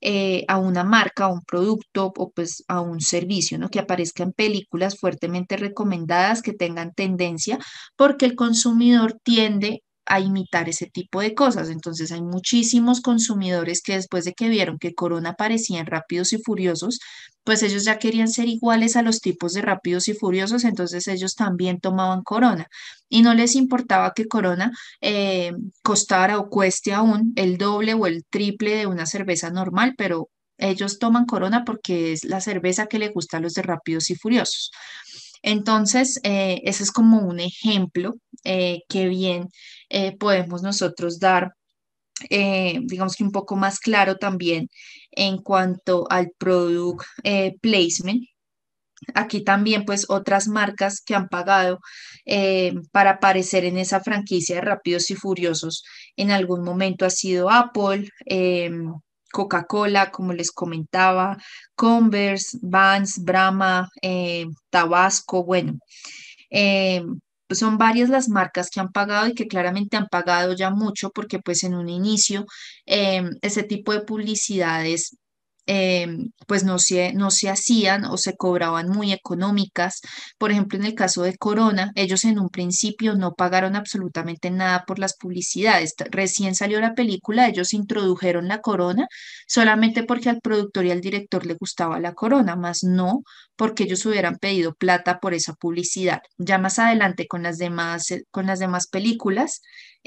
eh, a una marca, a un producto o pues a un servicio, ¿no? Que en películas fuertemente recomendadas que tengan tendencia porque el consumidor tiende a imitar ese tipo de cosas. Entonces hay muchísimos consumidores que después de que vieron que Corona parecían en Rápidos y Furiosos, pues ellos ya querían ser iguales a los tipos de Rápidos y Furiosos, entonces ellos también tomaban Corona. Y no les importaba que Corona eh, costara o cueste aún el doble o el triple de una cerveza normal, pero ellos toman Corona porque es la cerveza que le gusta a los de Rápidos y Furiosos. Entonces, eh, ese es como un ejemplo eh, que bien eh, podemos nosotros dar, eh, digamos que un poco más claro también en cuanto al product eh, placement. Aquí también pues otras marcas que han pagado para aparecer en esa franquicia de Rápidos y Furiosos. En algún momento ha sido Apple, em, Coca-Cola, como les comentaba, Converse, Vans, Brahma, Tabasco, bueno, em, pues, son varias las marcas que han pagado y que claramente han pagado ya mucho porque pues en un inicio em, ese tipo de publicidades Em, pues no se, no se hacían o se cobraban muy económicas. Por ejemplo, en el caso de Corona, ellos en un principio no pagaron absolutamente nada por las publicidades. Recién salió la película, ellos introdujeron la corona solamente porque al productor y al director le gustaba la corona, más no porque ellos hubieran pedido plata por esa publicidad. Ya más adelante con las demás, eh, con las demás películas,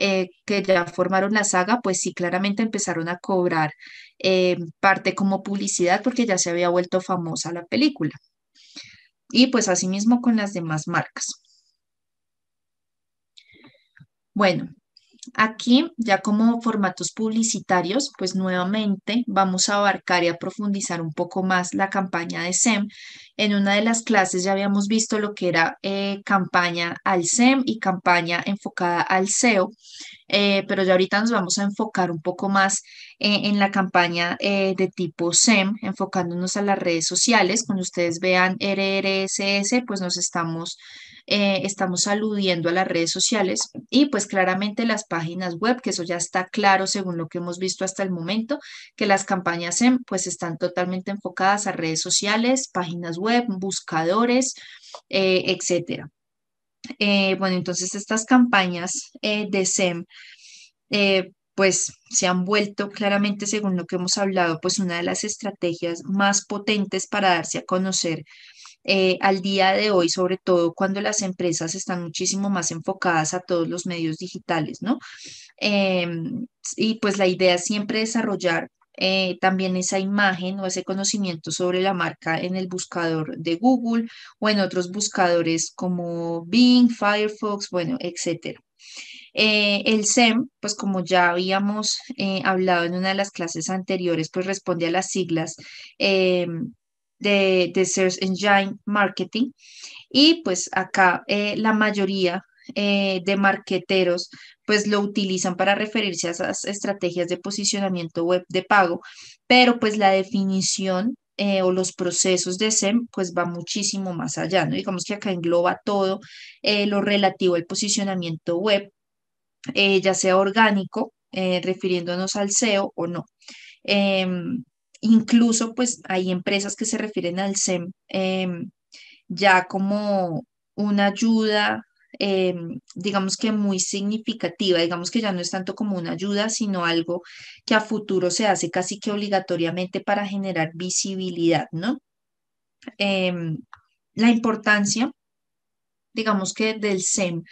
eh, que ya formaron la saga, pues sí, claramente empezaron a cobrar eh, parte como publicidad porque ya se había vuelto famosa la película. Y pues asimismo con las demás marcas. Bueno, Aquí, ya como formatos publicitarios, pues nuevamente vamos a abarcar y a profundizar un poco más la campaña de SEM en una de las clases ya habíamos visto lo que era eh, campaña al SEM y campaña enfocada al SEO, eh, pero ya ahorita nos vamos a enfocar un poco más eh, en la campaña de tipo SEM, enfocándonos a las redes sociales. Cuando ustedes vean e RRSS, pues nos estamos, estamos aludiendo a las redes sociales y pues claramente las páginas web, que eso ya está claro según lo que hemos visto hasta el momento, que las campañas SEM pues están totalmente enfocadas a redes sociales, páginas web web, buscadores, eh, etcétera. Eh, bueno, entonces estas campañas eh, de SEM, pues se han vuelto claramente, según lo que hemos hablado, pues una de las estrategias más potentes para darse a conocer al día de hoy, sobre todo cuando las empresas están muchísimo más enfocadas a todos los medios digitales, ¿no? Em, y pues la idea es siempre desarrollar eh, también esa imagen o ese conocimiento sobre la marca en el buscador de Google o en otros buscadores como Bing, Firefox, bueno, etcétera. Eh, el SEM, pues como ya habíamos eh, hablado en una de las clases anteriores, pues responde a las siglas de, de, Search Engine Marketing. Y pues acá la mayoría eh, de marqueteros, pues lo utilizan para referirse a esas estrategias de posicionamiento web de pago, pero pues la definición eh, o los procesos de SEM, pues va muchísimo más allá, ¿no? Digamos que acá engloba todo eh, lo relativo al posicionamiento web, ya sea orgánico, refiriéndonos al SEO o no. Em, incluso, pues hay empresas que se refieren al SEM e ya como una ayuda Em, digamos que muy significativa, digamos que ya no es tanto como una ayuda, sino algo que a futuro se hace casi que obligatoriamente para generar visibilidad, ¿no? Em, la importancia, digamos que del SEM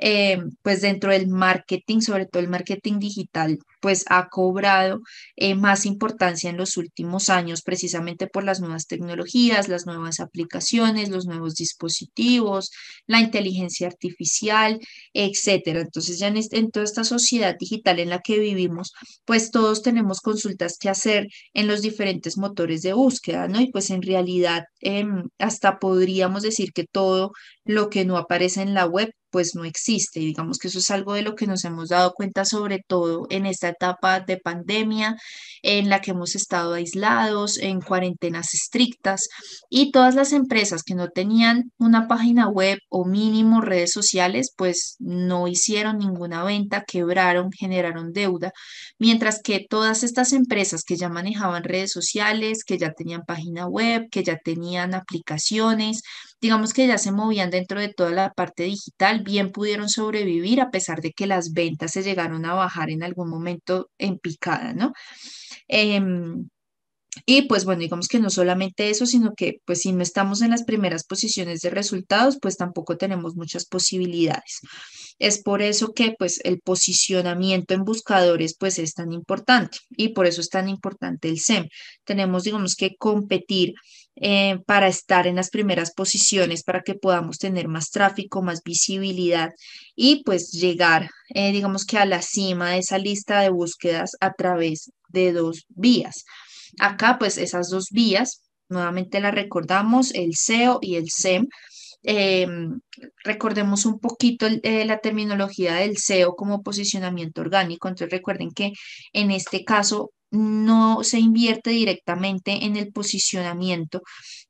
eh, pues dentro del marketing, sobre todo el marketing digital, pues ha cobrado eh, más importancia en los últimos años precisamente por las nuevas tecnologías, las nuevas aplicaciones, los nuevos dispositivos, la inteligencia artificial, etcétera. Entonces ya en, toda esta sociedad digital en la que vivimos, pues todos tenemos consultas que hacer en los diferentes motores de búsqueda, ¿no? Y pues en realidad em, hasta podríamos decir que todo lo que no aparece en la web pues no existe. Y digamos que eso es algo de lo que nos hemos dado cuenta, sobre todo en esta etapa de pandemia, en la que hemos estado aislados, en cuarentenas estrictas, y todas las empresas que no tenían una página web o mínimo redes sociales, pues no hicieron ninguna venta, quebraron, generaron deuda, mientras que todas estas empresas que ya manejaban redes sociales, que ya tenían página web, que ya tenían aplicaciones, digamos que ya se movían dentro de toda la parte digital, bien pudieron sobrevivir a pesar de que las ventas se llegaron a bajar en algún momento en picada, ¿no? Em, y pues bueno, digamos que no solamente eso, sino que pues si no estamos en las primeras posiciones de resultados, pues tampoco tenemos muchas posibilidades. Es por eso que pues el posicionamiento en buscadores pues es tan importante y por eso es tan importante el SEM. Tenemos digamos que competir eh, para estar en las primeras posiciones, para que podamos tener más tráfico, más visibilidad y pues llegar, eh, digamos que a la cima de esa lista de búsquedas a través de dos vías. Acá pues esas dos vías, nuevamente las recordamos, el SEO y el SEM. E recordemos un poquito eh, la terminología del SEO como posicionamiento orgánico. Entonces recuerden que en este caso no se invierte directamente en el posicionamiento,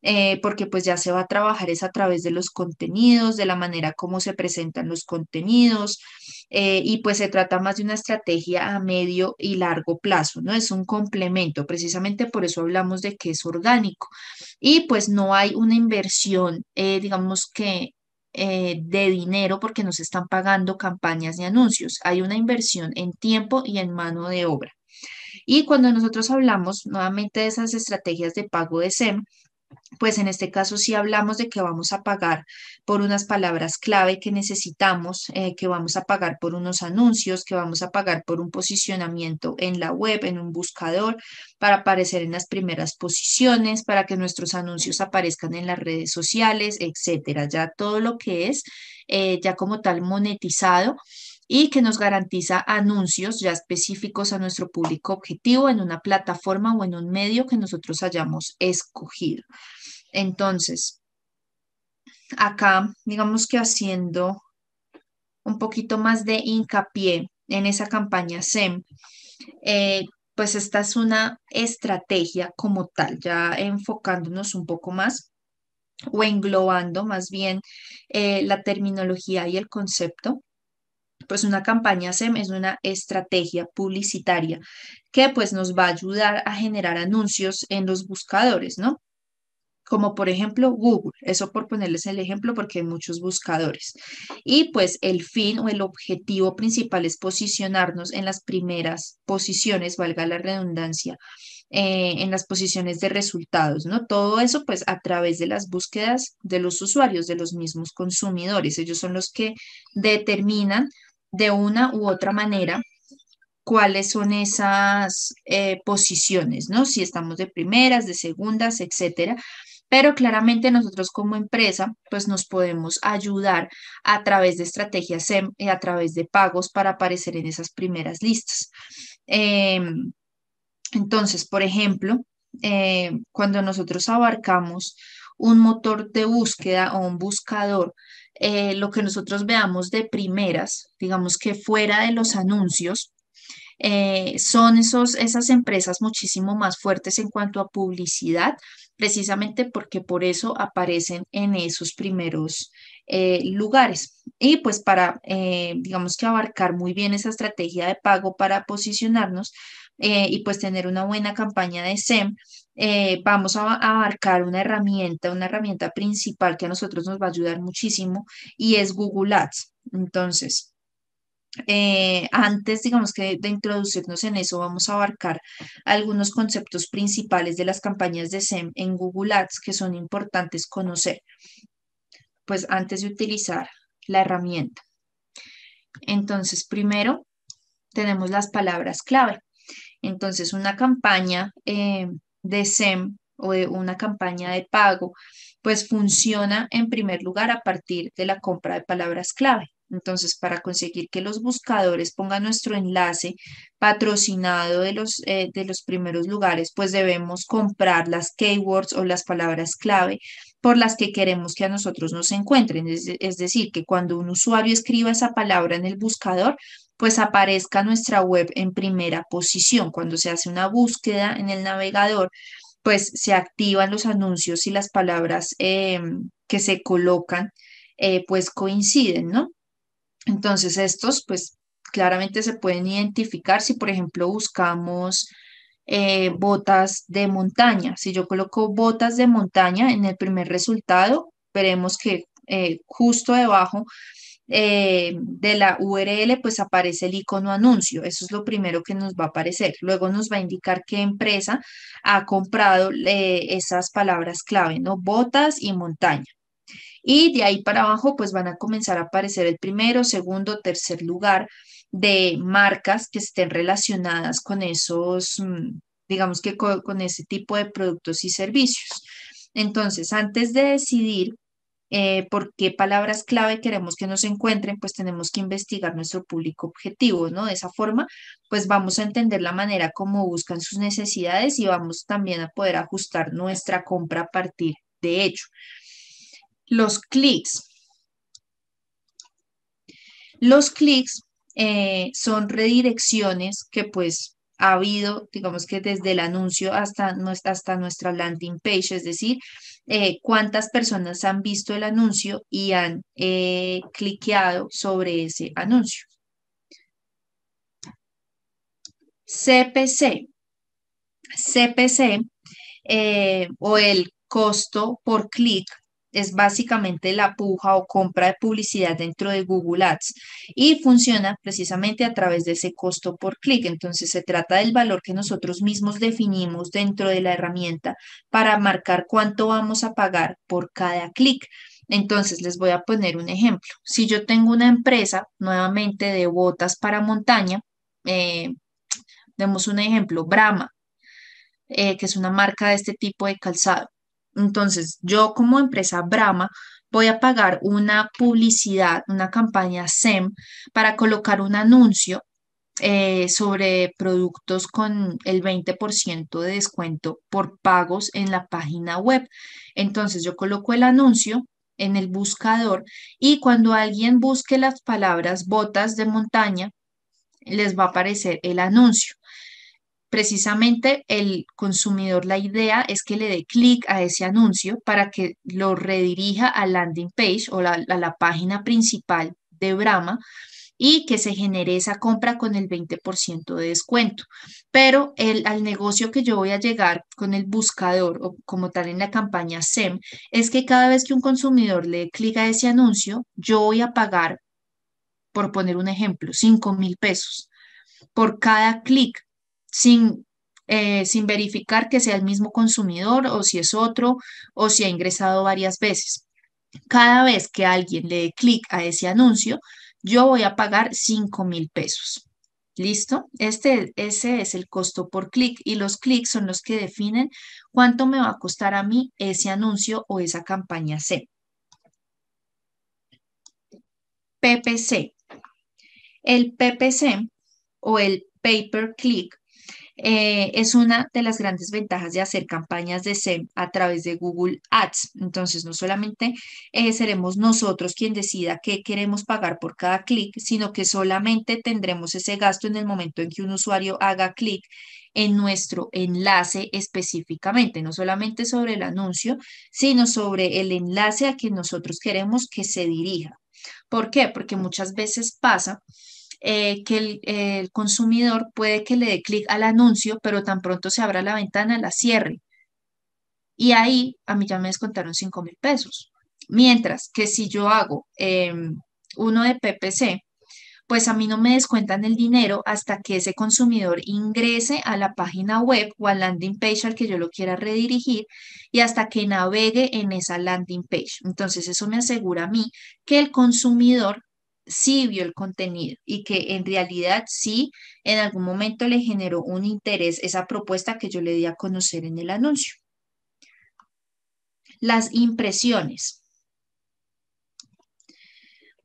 eh, porque pues ya se va a trabajar es a través de los contenidos, de la manera como se presentan los contenidos, eh, y pues se trata más de una estrategia a medio y largo plazo, ¿no? Es un complemento, precisamente por eso hablamos de que es orgánico, y pues no hay una inversión, eh, digamos que de dinero porque no se están pagando campañas de anuncios. Hay una inversión en tiempo y en mano de obra. Y cuando nosotros hablamos nuevamente de esas estrategias de pago de SEM, pues en este caso sí hablamos de que vamos a pagar por unas palabras clave que necesitamos, eh, que vamos a pagar por unos anuncios, que vamos a pagar por un posicionamiento en la web, en un buscador, para aparecer en las primeras posiciones, para que nuestros anuncios aparezcan en las redes sociales, etcétera. Ya todo lo que es eh, ya como tal monetizado y que nos garantiza anuncios ya específicos a nuestro público objetivo en una plataforma o en un medio que nosotros hayamos escogido. Entonces, acá, digamos que haciendo un poquito más de hincapié en esa campaña SEM, eh, pues esta es una estrategia como tal, ya enfocándonos un poco más o englobando más bien eh, la terminología y el concepto pues una campaña SEM es una estrategia publicitaria que pues nos va a ayudar a generar anuncios en los buscadores, ¿no? Como por ejemplo Google, eso por ponerles el ejemplo porque hay muchos buscadores. Y pues el fin o el objetivo principal es posicionarnos en las primeras posiciones, valga la redundancia, eh, en las posiciones de resultados, ¿no? Todo eso pues a través de las búsquedas de los usuarios, de los mismos consumidores. Ellos son los que determinan de una u otra manera cuáles son esas eh, posiciones, ¿no? Si estamos de primeras, de segundas, etcétera. Pero claramente nosotros como empresa, pues nos podemos ayudar a través de estrategias SEM, eh, a través de pagos para aparecer en esas primeras listas. Em, entonces, por ejemplo, em, cuando nosotros abarcamos un motor de búsqueda o un buscador eh, lo que nosotros veamos de primeras, digamos que fuera de los anuncios, eh, son esos, esas empresas muchísimo más fuertes en cuanto a publicidad, precisamente porque por eso aparecen en esos primeros eh, lugares. Y pues para, digamos que abarcar muy bien esa estrategia de pago para posicionarnos y pues tener una buena campaña de SEM, eh, vamos a abarcar una herramienta, una herramienta principal que a nosotros nos va a ayudar muchísimo y es Google Ads. Entonces, eh, antes, digamos que de introducirnos en eso, vamos a abarcar algunos conceptos principales de las campañas de SEM en Google Ads que son importantes conocer, pues antes de utilizar la herramienta. Entonces, primero tenemos las palabras clave. Entonces, una campaña eh, de SEM o de una campaña de pago, pues funciona en primer lugar a partir de la compra de palabras clave. Entonces, para conseguir que los buscadores pongan nuestro enlace patrocinado de los, eh, de los primeros lugares, pues debemos comprar las keywords o las palabras clave por las que queremos que a nosotros nos encuentren. es decir, que cuando un usuario escriba esa palabra en el buscador, pues aparezca nuestra web en primera posición. Cuando se hace una búsqueda en el navegador, pues se activan los anuncios y las palabras em, que se colocan, eh, pues coinciden, ¿no? Entonces estos, pues claramente se pueden identificar si, por ejemplo, buscamos eh, botas de montaña. Si yo coloco botas de montaña en el primer resultado, veremos que eh, justo debajo eh, de la URL, pues aparece el icono anuncio. Eso es lo primero que nos va a aparecer. Luego nos va a indicar qué empresa ha comprado eh, esas palabras clave, ¿no? Botas y montaña. Y de ahí para abajo, pues van a comenzar a aparecer el primero, segundo, tercer lugar de marcas que estén relacionadas con esos, mm, digamos que con ese tipo de productos y servicios. Entonces, antes de decidir eh, por qué palabras clave queremos que nos encuentren, pues tenemos que investigar nuestro público objetivo, ¿no? De esa forma, pues vamos a entender la manera como buscan sus necesidades y vamos también a poder ajustar nuestra compra a partir de hecho Los clics. Los clics eh, son redirecciones que pues ha habido, digamos que desde el anuncio hasta nuestra, hasta nuestra landing page, es decir, eh, cuántas personas han visto el anuncio y han eh, cliqueado sobre ese anuncio. CPC. CPC eh, o el costo por clic es básicamente la puja o compra de publicidad dentro de Google Ads y funciona precisamente a través de ese costo por clic. Entonces se trata del valor que nosotros mismos definimos dentro de la herramienta para marcar cuánto vamos a pagar por cada clic. Entonces les voy a poner un ejemplo. Si yo tengo una empresa nuevamente de botas para montaña, eh, demos un ejemplo, Brahma, eh, que es una marca de este tipo de calzado. Entonces, yo como empresa Brahma voy a pagar una publicidad, una campaña SEM para colocar un anuncio eh, sobre productos con el 20% de descuento por pagos en la página web. Entonces, yo coloco el anuncio en el buscador y cuando alguien busque las palabras botas de montaña, les va a aparecer el anuncio precisamente el consumidor, la idea es que le dé clic a ese anuncio para que lo redirija a landing page o a la página principal de Brahma y que se genere esa compra con el 20% de descuento. Pero el, al negocio que yo voy a llegar con el buscador o como tal en la campaña SEM es que cada vez que un consumidor le dé clic a ese anuncio, yo voy a pagar, por poner un ejemplo, 5 mil pesos por cada clic sin, eh, sin verificar que sea el mismo consumidor o si es otro o si ha ingresado varias veces. Cada vez que alguien le dé clic a ese anuncio, yo voy a pagar 5 mil pesos. ¿Listo? Este, ese es el costo por clic y los clics son los que definen cuánto me va a costar a mí ese anuncio o esa campaña C. PPC. El PPC o el pay per click eh, es una de las grandes ventajas de hacer campañas de SEM a través de Google Ads. Entonces, no solamente eh, seremos nosotros quien decida qué queremos pagar por cada clic, sino que solamente tendremos ese gasto en el momento en que un usuario haga clic en nuestro enlace específicamente, no solamente sobre el anuncio, sino sobre el enlace a que nosotros queremos que se dirija. ¿Por qué? Porque muchas veces pasa eh, que el, consumidor puede que le dé clic al anuncio, pero tan pronto se abra la ventana, la cierre. Y ahí a mí ya me descontaron 5 mil pesos. Mientras que si yo hago em, uno de PPC, pues a mí no me descuentan el dinero hasta que ese consumidor ingrese a la página web o al landing page al que yo lo quiera redirigir y hasta que navegue en esa landing page. Entonces eso me asegura a mí que el consumidor sí vio el contenido y que en realidad sí en algún momento le generó un interés esa propuesta que yo le di a conocer en el anuncio. Las impresiones.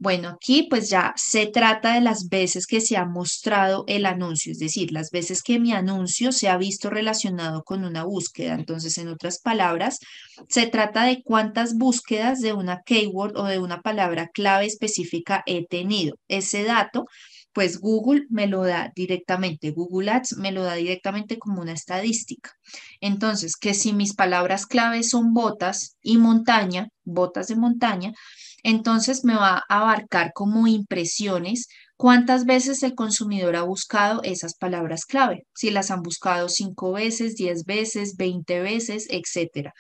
Bueno, aquí pues ya se trata de las veces que se ha mostrado el anuncio, es decir, las veces que mi anuncio se ha visto relacionado con una búsqueda. Entonces, en otras palabras, se trata de cuántas búsquedas de una keyword o de una palabra clave específica he tenido. Ese dato pues Google me lo da directamente, Google Ads me lo da directamente como una estadística. Entonces, que si mis palabras clave son botas y montaña, botas de montaña, entonces me va a abarcar como impresiones cuántas veces el consumidor ha buscado esas palabras clave, si las han buscado cinco veces, diez veces, veinte veces, etc.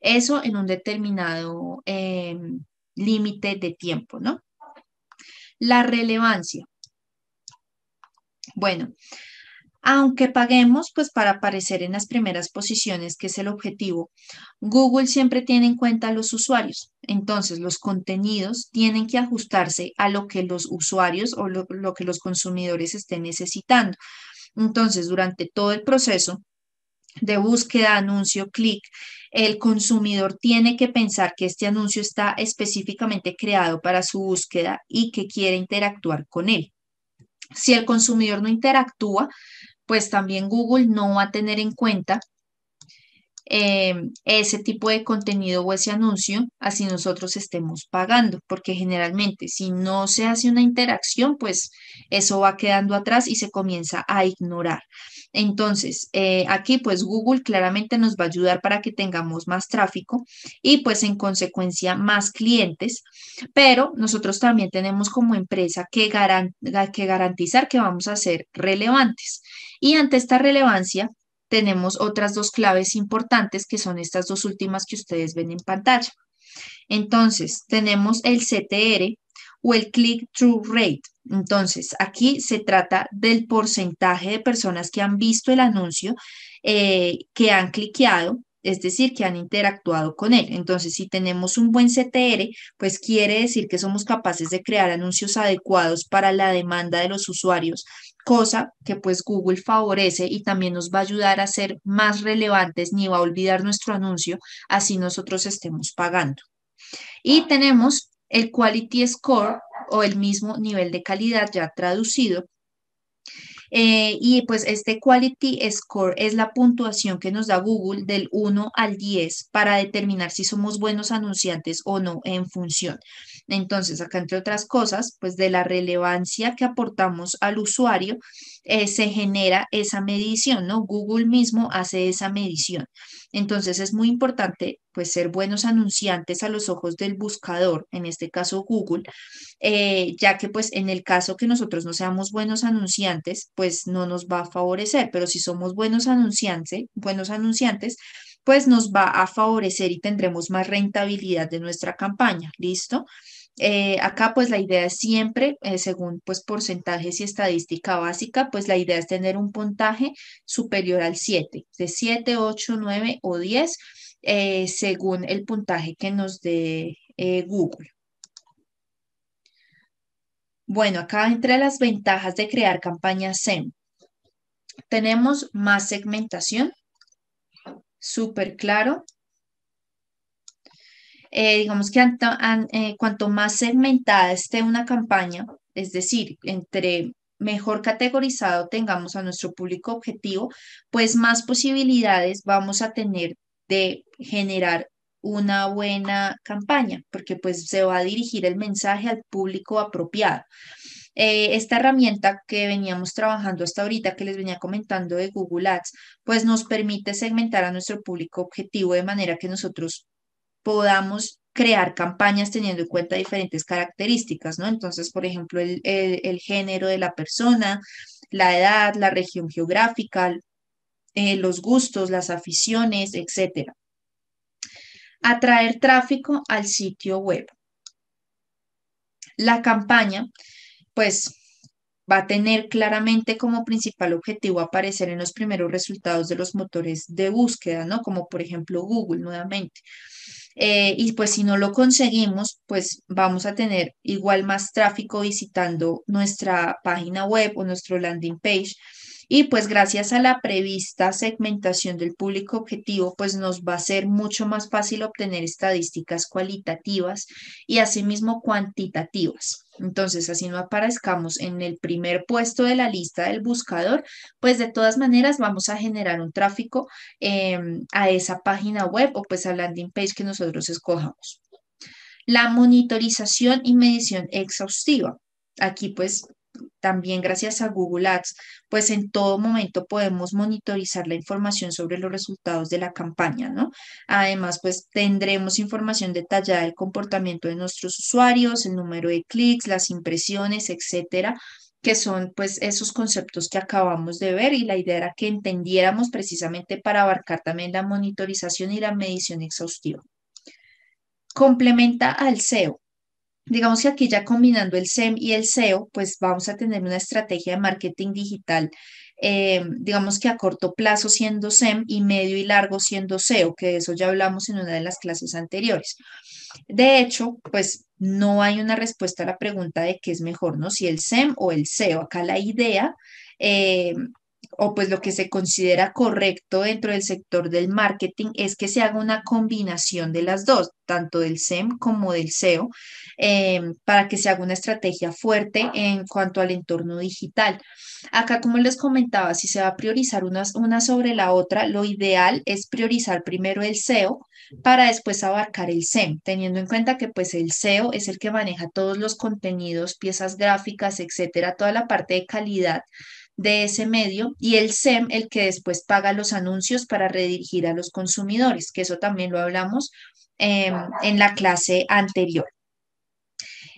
Eso en un determinado em, límite de tiempo, ¿no? La relevancia. Bueno, aunque paguemos pues para aparecer en las primeras posiciones, que es el objetivo, Google siempre tiene en cuenta a los usuarios. Entonces, los contenidos tienen que ajustarse a lo que los usuarios o lo, lo que los consumidores estén necesitando. Entonces, durante todo el proceso de búsqueda, anuncio, clic, el consumidor tiene que pensar que este anuncio está específicamente creado para su búsqueda y que quiere interactuar con él. Si el consumidor no interactúa, pues también Google no va a tener en cuenta eh, ese tipo de contenido o ese anuncio, así nosotros estemos pagando, porque generalmente si no se hace una interacción, pues eso va quedando atrás y se comienza a ignorar. Entonces, eh, aquí pues Google claramente nos va a ayudar para que tengamos más tráfico y pues en consecuencia más clientes, pero nosotros también tenemos como empresa que garantizar que vamos a ser relevantes. Y ante esta relevancia, tenemos otras dos claves importantes que son estas dos últimas que ustedes ven en pantalla. Entonces, tenemos el CTR o el click-through rate. Entonces, aquí se trata del porcentaje de personas que han visto el anuncio, eh, que han cliqueado, es decir, que han interactuado con él. Entonces, si tenemos un buen CTR, pues quiere decir que somos capaces de crear anuncios adecuados para la demanda de los usuarios cosa que pues Google favorece y también nos va a ayudar a ser más relevantes ni va a olvidar nuestro anuncio, así nosotros estemos pagando. Y tenemos el Quality Score o el mismo nivel de calidad ya traducido. Eh, y pues este Quality Score es la puntuación que nos da Google del 1 al 10 para determinar si somos buenos anunciantes o no en función entonces, acá entre otras cosas, pues de la relevancia que aportamos al usuario, eh, se genera esa medición, ¿no? Google mismo hace esa medición. Entonces, es muy importante, pues, ser buenos anunciantes a los ojos del buscador, en este caso Google, eh, ya que, pues, en el caso que nosotros no seamos buenos anunciantes, pues, no nos va a favorecer, pero si somos buenos anunciantes, buenos anunciantes, pues nos va a favorecer y tendremos más rentabilidad de nuestra campaña. ¿Listo? Eh, acá pues la idea es siempre, eh, según pues porcentajes y estadística básica, pues la idea es tener un puntaje superior al 7, de 7, 8, 9 o 10, eh, según el puntaje que nos dé Google. Bueno, acá entre las ventajas de crear campañas SEM, tenemos más segmentación, súper claro. Eh, digamos que eh, cuanto más segmentada esté una campaña, es decir, entre mejor categorizado tengamos a nuestro público objetivo, pues más posibilidades vamos a tener de generar una buena campaña, porque pues se va a dirigir el mensaje al público apropiado. Eh, esta herramienta que veníamos trabajando hasta ahorita, que les venía comentando de Google Ads, pues nos permite segmentar a nuestro público objetivo de manera que nosotros podamos crear campañas teniendo en cuenta diferentes características, ¿no? Entonces, por ejemplo, el, género de la persona, la edad, la región geográfica, eh, los gustos, las aficiones, etc. Atraer tráfico al sitio web. La campaña pues va a tener claramente como principal objetivo aparecer en los primeros resultados de los motores de búsqueda, ¿no? Como por ejemplo Google nuevamente. Eh, y pues si no lo conseguimos, pues vamos a tener igual más tráfico visitando nuestra página web o nuestro landing page y pues gracias a la prevista segmentación del público objetivo, pues nos va a ser mucho más fácil obtener estadísticas cualitativas y asimismo cuantitativas. Entonces, así no aparezcamos en el primer puesto de la lista del buscador, pues de todas maneras vamos a generar un tráfico em, a esa página web o pues a landing page que nosotros escojamos. La monitorización y medición exhaustiva. Aquí pues también gracias a Google Ads, pues en todo momento podemos monitorizar la información sobre los resultados de la campaña, ¿no? Además, pues tendremos información detallada del comportamiento de nuestros usuarios, el número de clics, las impresiones, etcétera, que son pues esos conceptos que acabamos de ver y la idea era que entendiéramos precisamente para abarcar también la monitorización y la medición exhaustiva. Complementa al SEO digamos que aquí ya combinando el SEM y el SEO, pues vamos a tener una estrategia de marketing digital, eh, digamos que a corto plazo siendo SEM y medio y largo siendo SEO, que de eso ya hablamos en una de las clases anteriores. De hecho, pues no hay una respuesta a la pregunta de qué es mejor, ¿no? Si el SEM o el SEO. Acá la idea eh, o pues lo que se considera correcto dentro del sector del marketing es que se haga una combinación de las dos, tanto del SEM como del SEO, em, para que se haga una estrategia fuerte en cuanto al entorno digital. Acá, como les comentaba, si se va a priorizar una, una sobre la otra, lo ideal es priorizar primero el SEO para después abarcar el SEM, teniendo en cuenta que pues el SEO es el que maneja todos los contenidos, piezas gráficas, etcétera, toda la parte de calidad de ese medio y el SEM el que después paga los anuncios para redirigir a los consumidores, que eso también lo hablamos em, en la clase anterior.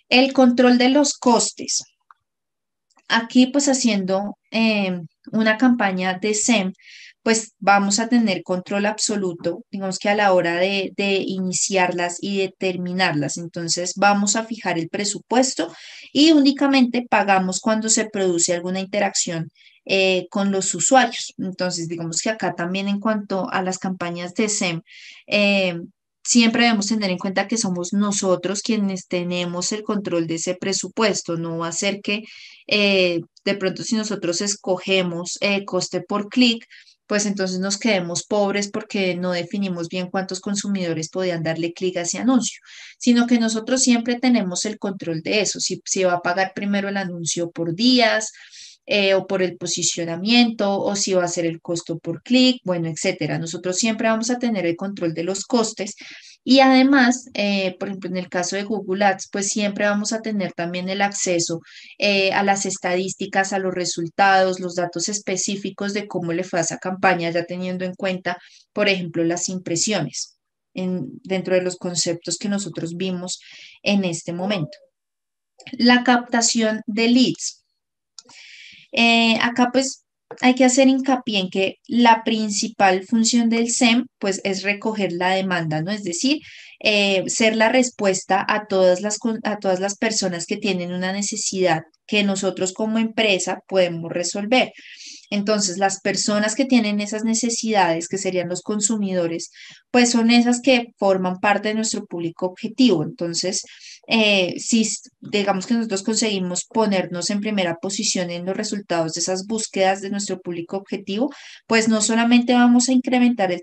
El control de los costes. Aquí pues haciendo em, una campaña de SEM, pues vamos a tener control absoluto, digamos que a la hora de, iniciarlas y de terminarlas. Entonces vamos a fijar el presupuesto y únicamente pagamos cuando se produce alguna interacción eh, con los usuarios. Entonces digamos que acá también en cuanto a las campañas de SEM, eh, siempre debemos tener en cuenta que somos nosotros quienes tenemos el control de ese presupuesto. No va a ser que eh, de pronto si nosotros escogemos coste por clic, pues entonces nos quedemos pobres porque no definimos bien cuántos consumidores podían darle clic a ese anuncio, sino que nosotros siempre tenemos el control de eso, si se va a pagar primero el anuncio por días eh, o por el posicionamiento o si va a ser el costo por clic, bueno, etcétera. Nosotros siempre vamos a tener el control de los costes y además, eh, por ejemplo, en el caso de Google Ads, pues siempre vamos a tener también el acceso eh, a las estadísticas, a los resultados, los datos específicos de cómo le fue a esa campaña, ya teniendo en cuenta, por ejemplo, las impresiones en, dentro de los conceptos que nosotros vimos en este momento. La captación de leads. Eh, acá pues hay que hacer hincapié en que la principal función del SEM pues, es recoger la demanda, ¿no? Es decir, eh, ser la respuesta a todas, las, a todas las personas que tienen una necesidad que nosotros como empresa podemos resolver. Entonces, las personas que tienen esas necesidades, que serían los consumidores, pues son esas que forman parte de nuestro público objetivo. Entonces, eh, si digamos que nosotros conseguimos ponernos en primera posición en los resultados de esas búsquedas de nuestro público objetivo, pues no solamente vamos a incrementar el,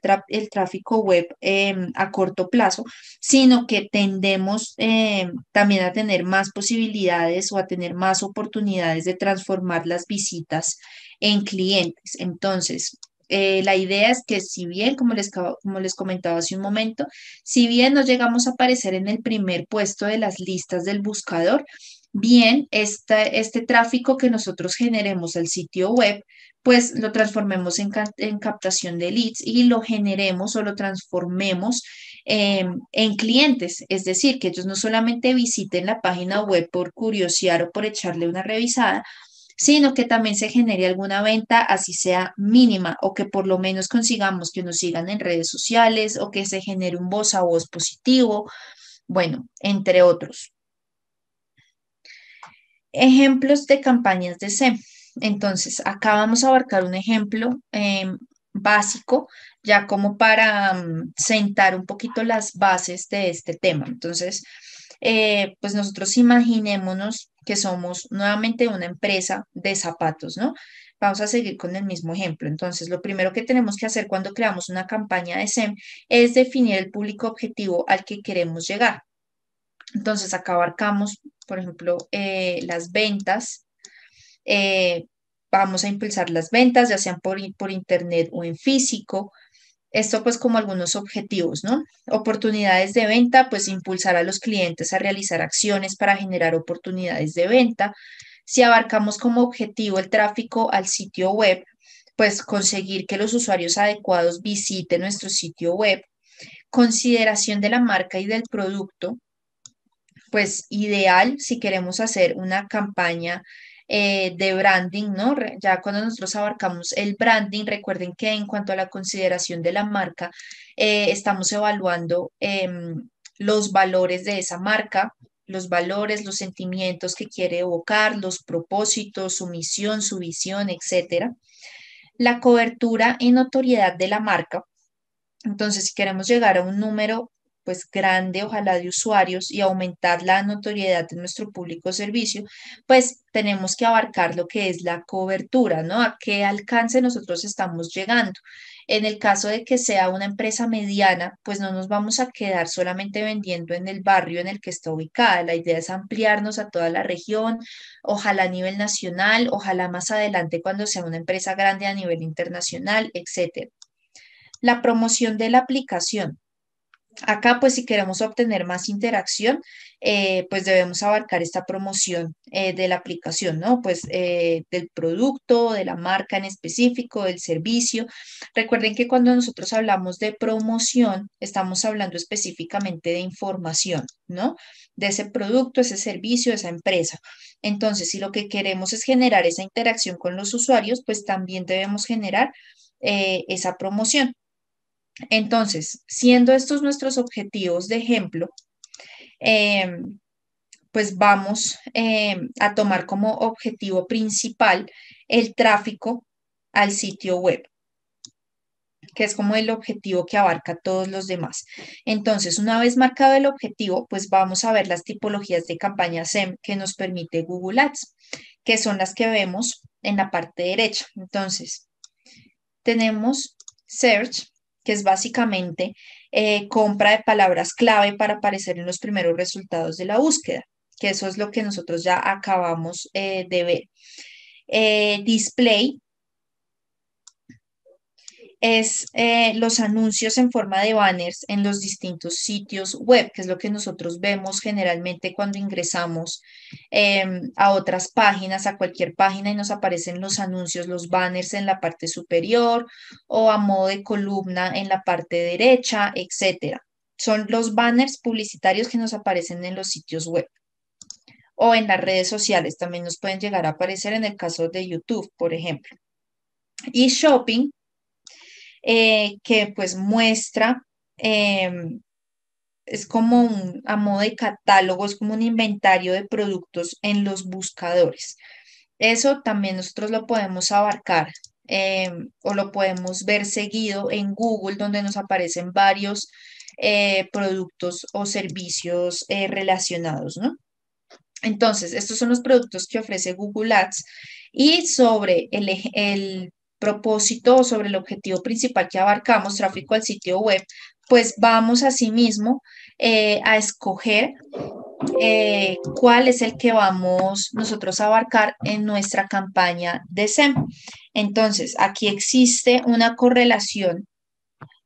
tráfico web em, a corto plazo, sino que tendemos em, también a tener más posibilidades o a tener más oportunidades de transformar las visitas en clientes. Entonces, eh, la idea es que si bien, como les, como les comentaba hace un momento, si bien no llegamos a aparecer en el primer puesto de las listas del buscador, bien este tráfico que nosotros generemos al sitio web, pues lo transformemos en, captación de leads y lo generemos o lo transformemos em, en clientes. Es decir, que ellos no solamente visiten la página web por curiosear o por echarle una revisada, sino que también se genere alguna venta, así sea mínima, o que por lo menos consigamos que nos sigan en redes sociales o que se genere un voz a voz positivo, bueno, entre otros. Ejemplos de campañas de SEM. Entonces, acá vamos a abarcar un ejemplo em, básico, ya como para mm, sentar un poquito las bases de este tema. Entonces, eh, pues nosotros imaginémonos que somos nuevamente una empresa de zapatos, ¿no? Vamos a seguir con el mismo ejemplo. Entonces, lo primero que tenemos que hacer cuando creamos una campaña de SEM es definir el público objetivo al que queremos llegar. Entonces, acá abarcamos, por ejemplo, eh, las ventas. Eh, vamos a impulsar las ventas, ya sean por internet o en físico. Esto pues como algunos objetivos, ¿no? Oportunidades de venta, pues impulsar a los clientes a realizar acciones para generar oportunidades de venta. Si abarcamos como objetivo el tráfico al sitio web, pues conseguir que los usuarios adecuados visiten nuestro sitio web. Consideración de la marca y del producto, pues ideal si queremos hacer una campaña eh, de branding, ¿no? Ya cuando nosotros abarcamos el branding, recuerden que en cuanto a la consideración de la marca, eh, estamos evaluando em, los valores de esa marca, los valores, los sentimientos que quiere evocar, los propósitos, su misión, su visión, etcétera. La cobertura y notoriedad de la marca. Entonces, si queremos llegar a un número pues grande, ojalá de usuarios y aumentar la notoriedad de nuestro público servicio, pues tenemos que abarcar lo que es la cobertura, ¿no? A qué alcance nosotros estamos llegando. En el caso de que sea una empresa mediana, pues no nos vamos a quedar solamente vendiendo en el barrio en el que está ubicada. La idea es ampliarnos a toda la región, ojalá a nivel nacional, ojalá más adelante cuando sea una empresa grande a nivel internacional, etcétera. La promoción de la aplicación. Acá, pues si queremos obtener más interacción, eh, pues debemos abarcar esta promoción eh, de la aplicación, ¿no? Pues eh, del producto, de la marca en específico, del servicio. Recuerden que cuando nosotros hablamos de promoción, estamos hablando específicamente de información, ¿no? De ese producto, ese servicio, esa empresa. Entonces, si lo que queremos es generar esa interacción con los usuarios, pues también debemos generar esa promoción. Entonces, siendo estos nuestros objetivos de ejemplo, eh, pues vamos eh, a tomar como objetivo principal el tráfico al sitio web, que es como el objetivo que abarca todos los demás. Entonces, una vez marcado el objetivo, pues vamos a ver las tipologías de campaña SEM que nos permite Google Ads, que son las que vemos en la parte derecha. Entonces, tenemos Search, que es básicamente eh, compra de palabras clave para aparecer en los primeros resultados de la búsqueda, que eso es lo que nosotros ya acabamos eh, de ver. Eh, display es eh, los anuncios en forma de banners en los distintos sitios web, que es lo que nosotros vemos generalmente cuando ingresamos em, a otras páginas, a cualquier página y nos aparecen los anuncios, los banners en la parte superior o a modo de columna en la parte derecha, etc. Son los banners publicitarios que nos aparecen en los sitios web o en las redes sociales. También nos pueden llegar a aparecer en el caso de YouTube, por ejemplo. Y shopping eh, que pues muestra, em, es como un, a modo de catálogo, es como un inventario de productos en los buscadores. Eso también nosotros lo podemos abarcar em, o lo podemos ver seguido en Google, donde nos aparecen varios eh, productos o servicios eh, relacionados, ¿no? Entonces, estos son los productos que ofrece Google Ads y sobre el, el propósito o sobre el objetivo principal que abarcamos, tráfico al sitio web, pues vamos asimismo mismo eh, a escoger eh, cuál es el que vamos nosotros a abarcar en nuestra campaña de SEM. Entonces, aquí existe una correlación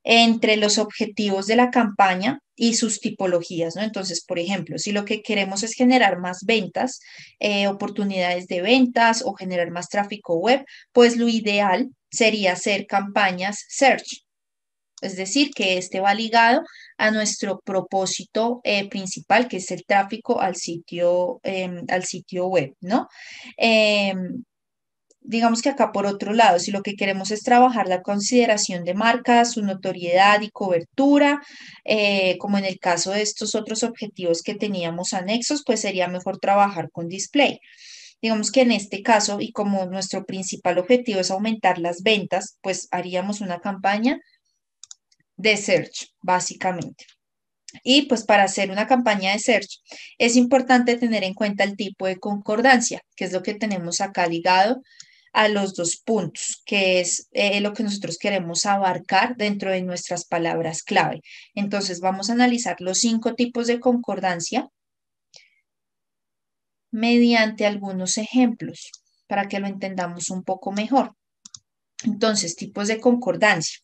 entre los objetivos de la campaña y sus tipologías, ¿no? Entonces, por ejemplo, si lo que queremos es generar más ventas, eh, oportunidades de ventas o generar más tráfico web, pues lo ideal sería hacer campañas search, es decir, que este va ligado a nuestro propósito eh, principal, que es el tráfico al sitio, em, al sitio web, ¿no? Em, digamos que acá por otro lado, si lo que queremos es trabajar la consideración de marcas, su notoriedad y cobertura, eh, como en el caso de estos otros objetivos que teníamos anexos, pues sería mejor trabajar con display. Digamos que en este caso, y como nuestro principal objetivo es aumentar las ventas, pues haríamos una campaña de search, básicamente. Y pues para hacer una campaña de search es importante tener en cuenta el tipo de concordancia, que es lo que tenemos acá ligado a los dos puntos, que es eh, lo que nosotros queremos abarcar dentro de nuestras palabras clave. Entonces vamos a analizar los cinco tipos de concordancia mediante algunos ejemplos para que lo entendamos un poco mejor. Entonces, tipos de concordancia.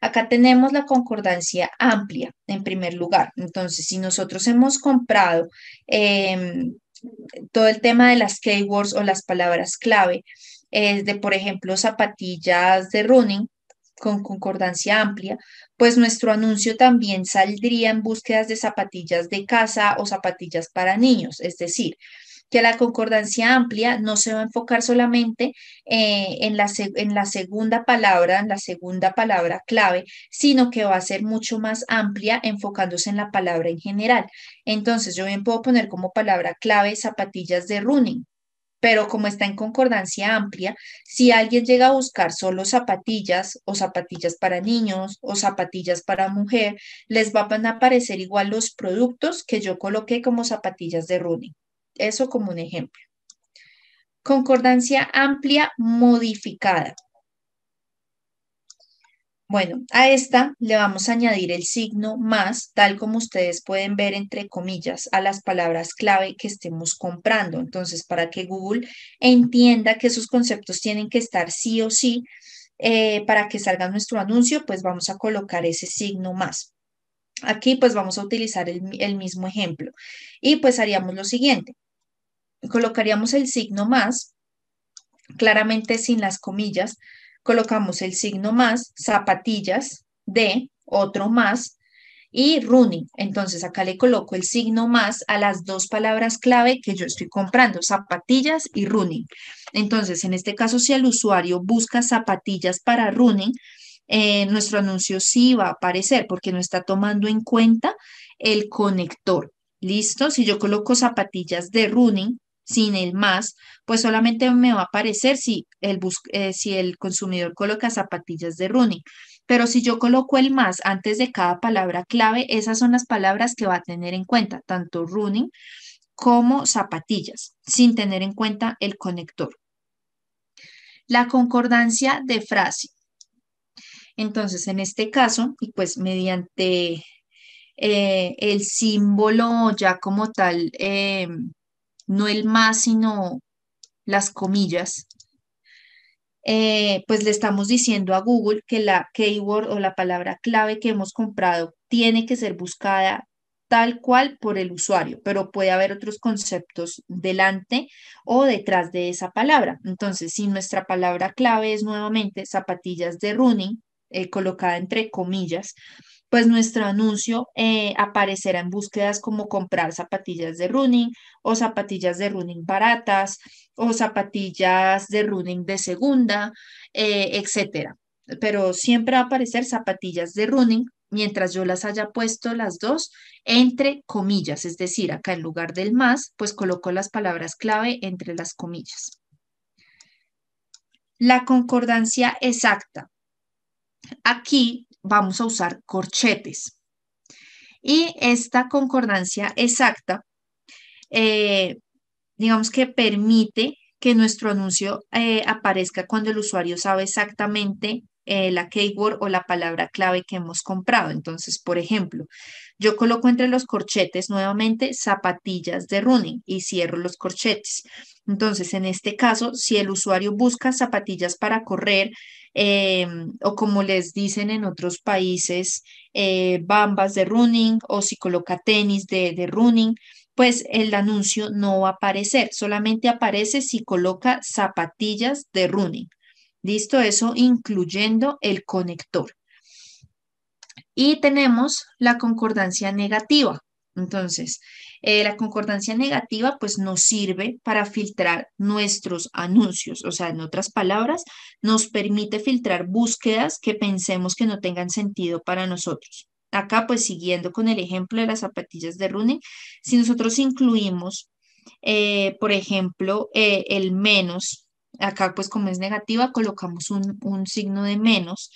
Acá tenemos la concordancia amplia en primer lugar. Entonces, si nosotros hemos comprado em, todo el tema de las keywords o las palabras clave de, por ejemplo, zapatillas de running con concordancia amplia, pues nuestro anuncio también saldría en búsquedas de zapatillas de casa o zapatillas para niños, es decir, que la concordancia amplia no se va a enfocar solamente eh, en, la, en la segunda palabra, en la segunda palabra clave, sino que va a ser mucho más amplia enfocándose en la palabra en general. Entonces, yo bien puedo poner como palabra clave zapatillas de running, pero como está en concordancia amplia, si alguien llega a buscar solo zapatillas o zapatillas para niños o zapatillas para mujer, les van a aparecer igual los productos que yo coloqué como zapatillas de running. Eso como un ejemplo. Concordancia amplia modificada. Bueno, a esta le vamos a añadir el signo más, tal como ustedes pueden ver entre comillas, a las palabras clave que estemos comprando. Entonces, para que Google entienda que esos conceptos tienen que estar sí o sí eh, para que salga nuestro anuncio, pues vamos a colocar ese signo más. Aquí pues vamos a utilizar el mismo ejemplo y pues haríamos lo siguiente. Colocaríamos el signo más, claramente sin las comillas, colocamos el signo más, zapatillas de, otro más, y running. Entonces acá le coloco el signo más a las dos palabras clave que yo estoy comprando, zapatillas y running. Entonces, en este caso, si el usuario busca zapatillas para running, eh, nuestro anuncio sí va a aparecer porque no está tomando en cuenta el conector. ¿Listo? Si yo coloco zapatillas de running, sin el más, pues solamente me va a aparecer si el, bus eh, si el consumidor coloca zapatillas de running. Pero si yo coloco el más antes de cada palabra clave, esas son las palabras que va a tener en cuenta, tanto running como zapatillas, sin tener en cuenta el conector. La concordancia de frase. Entonces, en este caso, y pues mediante eh, el símbolo ya como tal, em, no el más, sino las comillas, eh, pues le estamos diciendo a Google que la keyword o la palabra clave que hemos comprado tiene que ser buscada tal cual por el usuario, pero puede haber otros conceptos delante o detrás de esa palabra. Entonces, si nuestra palabra clave es nuevamente zapatillas de running, eh, colocada entre comillas, pues nuestro anuncio eh, aparecerá en búsquedas como comprar zapatillas de running o zapatillas de running baratas o zapatillas de running de segunda, etc. Eh, etcétera. Pero siempre va a aparecer zapatillas de running mientras yo las haya puesto las dos entre comillas, es decir, acá en lugar del más, pues coloco las palabras clave entre las comillas. La concordancia exacta. Aquí vamos a usar corchetes. Y esta concordancia exacta, eh, digamos que permite que nuestro anuncio eh, aparezca cuando el usuario sabe exactamente eh, la keyword o la palabra clave que hemos comprado. Entonces, por ejemplo, yo coloco entre los corchetes nuevamente zapatillas de running y cierro los corchetes. Entonces, en este caso, si el usuario busca zapatillas para correr, eh, o como les dicen en otros países, eh, bambas de running o si coloca tenis de, de running, pues el anuncio no va a aparecer, solamente aparece si coloca zapatillas de running. Listo, eso incluyendo el conector. Y tenemos la concordancia negativa. Entonces, eh, la concordancia negativa pues nos sirve para filtrar nuestros anuncios, o sea, en otras palabras, nos permite filtrar búsquedas que pensemos que no tengan sentido para nosotros. Acá pues siguiendo con el ejemplo de las zapatillas de running, si nosotros incluimos, eh, por ejemplo, eh, el menos, acá pues como es negativa, colocamos un, un signo de menos.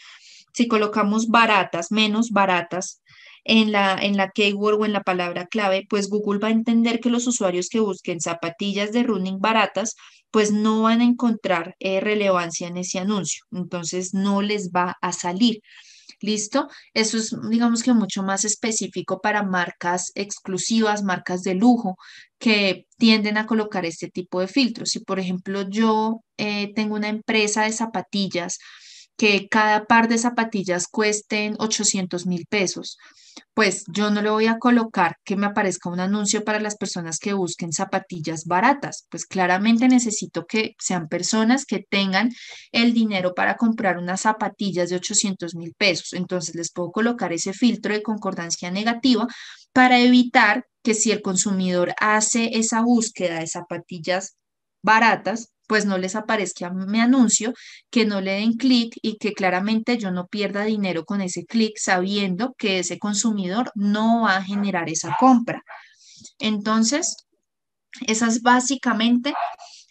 Si colocamos baratas, menos baratas, en la, en la keyword o en la palabra clave, pues Google va a entender que los usuarios que busquen zapatillas de running baratas, pues no van a encontrar eh, relevancia en ese anuncio. Entonces no les va a salir. ¿Listo? Eso es, digamos que mucho más específico para marcas exclusivas, marcas de lujo, que tienden a colocar este tipo de filtros. Si, por ejemplo, yo eh, tengo una empresa de zapatillas, que cada par de zapatillas cuesten 800 mil pesos. Pues yo no le voy a colocar que me aparezca un anuncio para las personas que busquen zapatillas baratas. Pues claramente necesito que sean personas que tengan el dinero para comprar unas zapatillas de 800 mil pesos. Entonces les puedo colocar ese filtro de concordancia negativa para evitar que si el consumidor hace esa búsqueda de zapatillas baratas, pues no les aparezca mi anuncio, que no le den clic y que claramente yo no pierda dinero con ese clic sabiendo que ese consumidor no va a generar esa compra. Entonces, esa es básicamente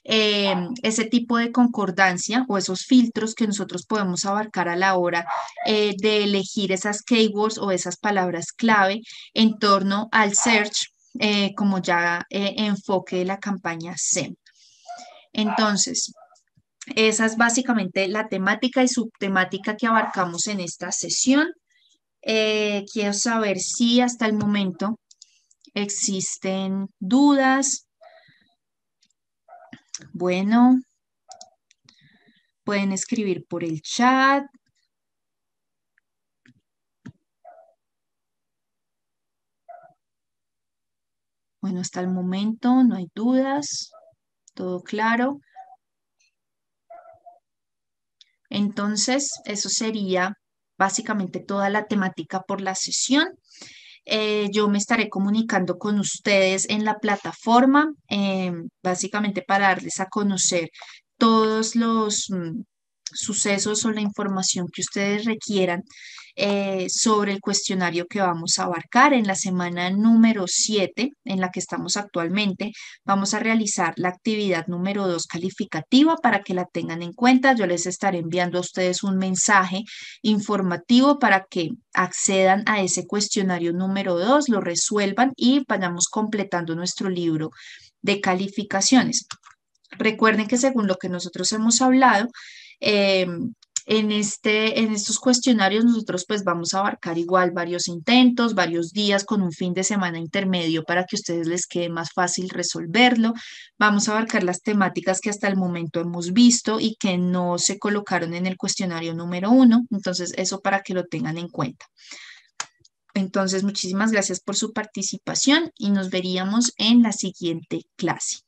eh, ese tipo de concordancia o esos filtros que nosotros podemos abarcar a la hora eh, de elegir esas keywords o esas palabras clave en torno al search eh, como ya enfoque de la campaña SEM. Entonces, esa es básicamente la temática y subtemática que abarcamos en esta sesión. Eh, quiero saber si hasta el momento existen dudas. Bueno, pueden escribir por el chat. Bueno, hasta el momento no hay dudas todo claro. Entonces, eso sería básicamente toda la temática por la sesión. Eh, yo me estaré comunicando con ustedes en la plataforma, em, básicamente para darles a conocer todos los mm, sucesos o la información que ustedes requieran eh, sobre el cuestionario que vamos a abarcar. En la semana número 7, en la que estamos actualmente, vamos a realizar la actividad número 2 calificativa para que la tengan en cuenta. Yo les estaré enviando a ustedes un mensaje informativo para que accedan a ese cuestionario número 2, lo resuelvan y vayamos completando nuestro libro de calificaciones. Recuerden que según lo que nosotros hemos hablado, em, en, este, en estos cuestionarios nosotros pues vamos a abarcar igual varios intentos, varios días con un fin de semana intermedio para que a ustedes les quede más fácil resolverlo. Vamos a abarcar las temáticas que hasta el momento hemos visto y que no se colocaron en el cuestionario número uno. Entonces eso para que lo tengan en cuenta. Entonces, muchísimas gracias por su participación y nos veríamos en la siguiente clase.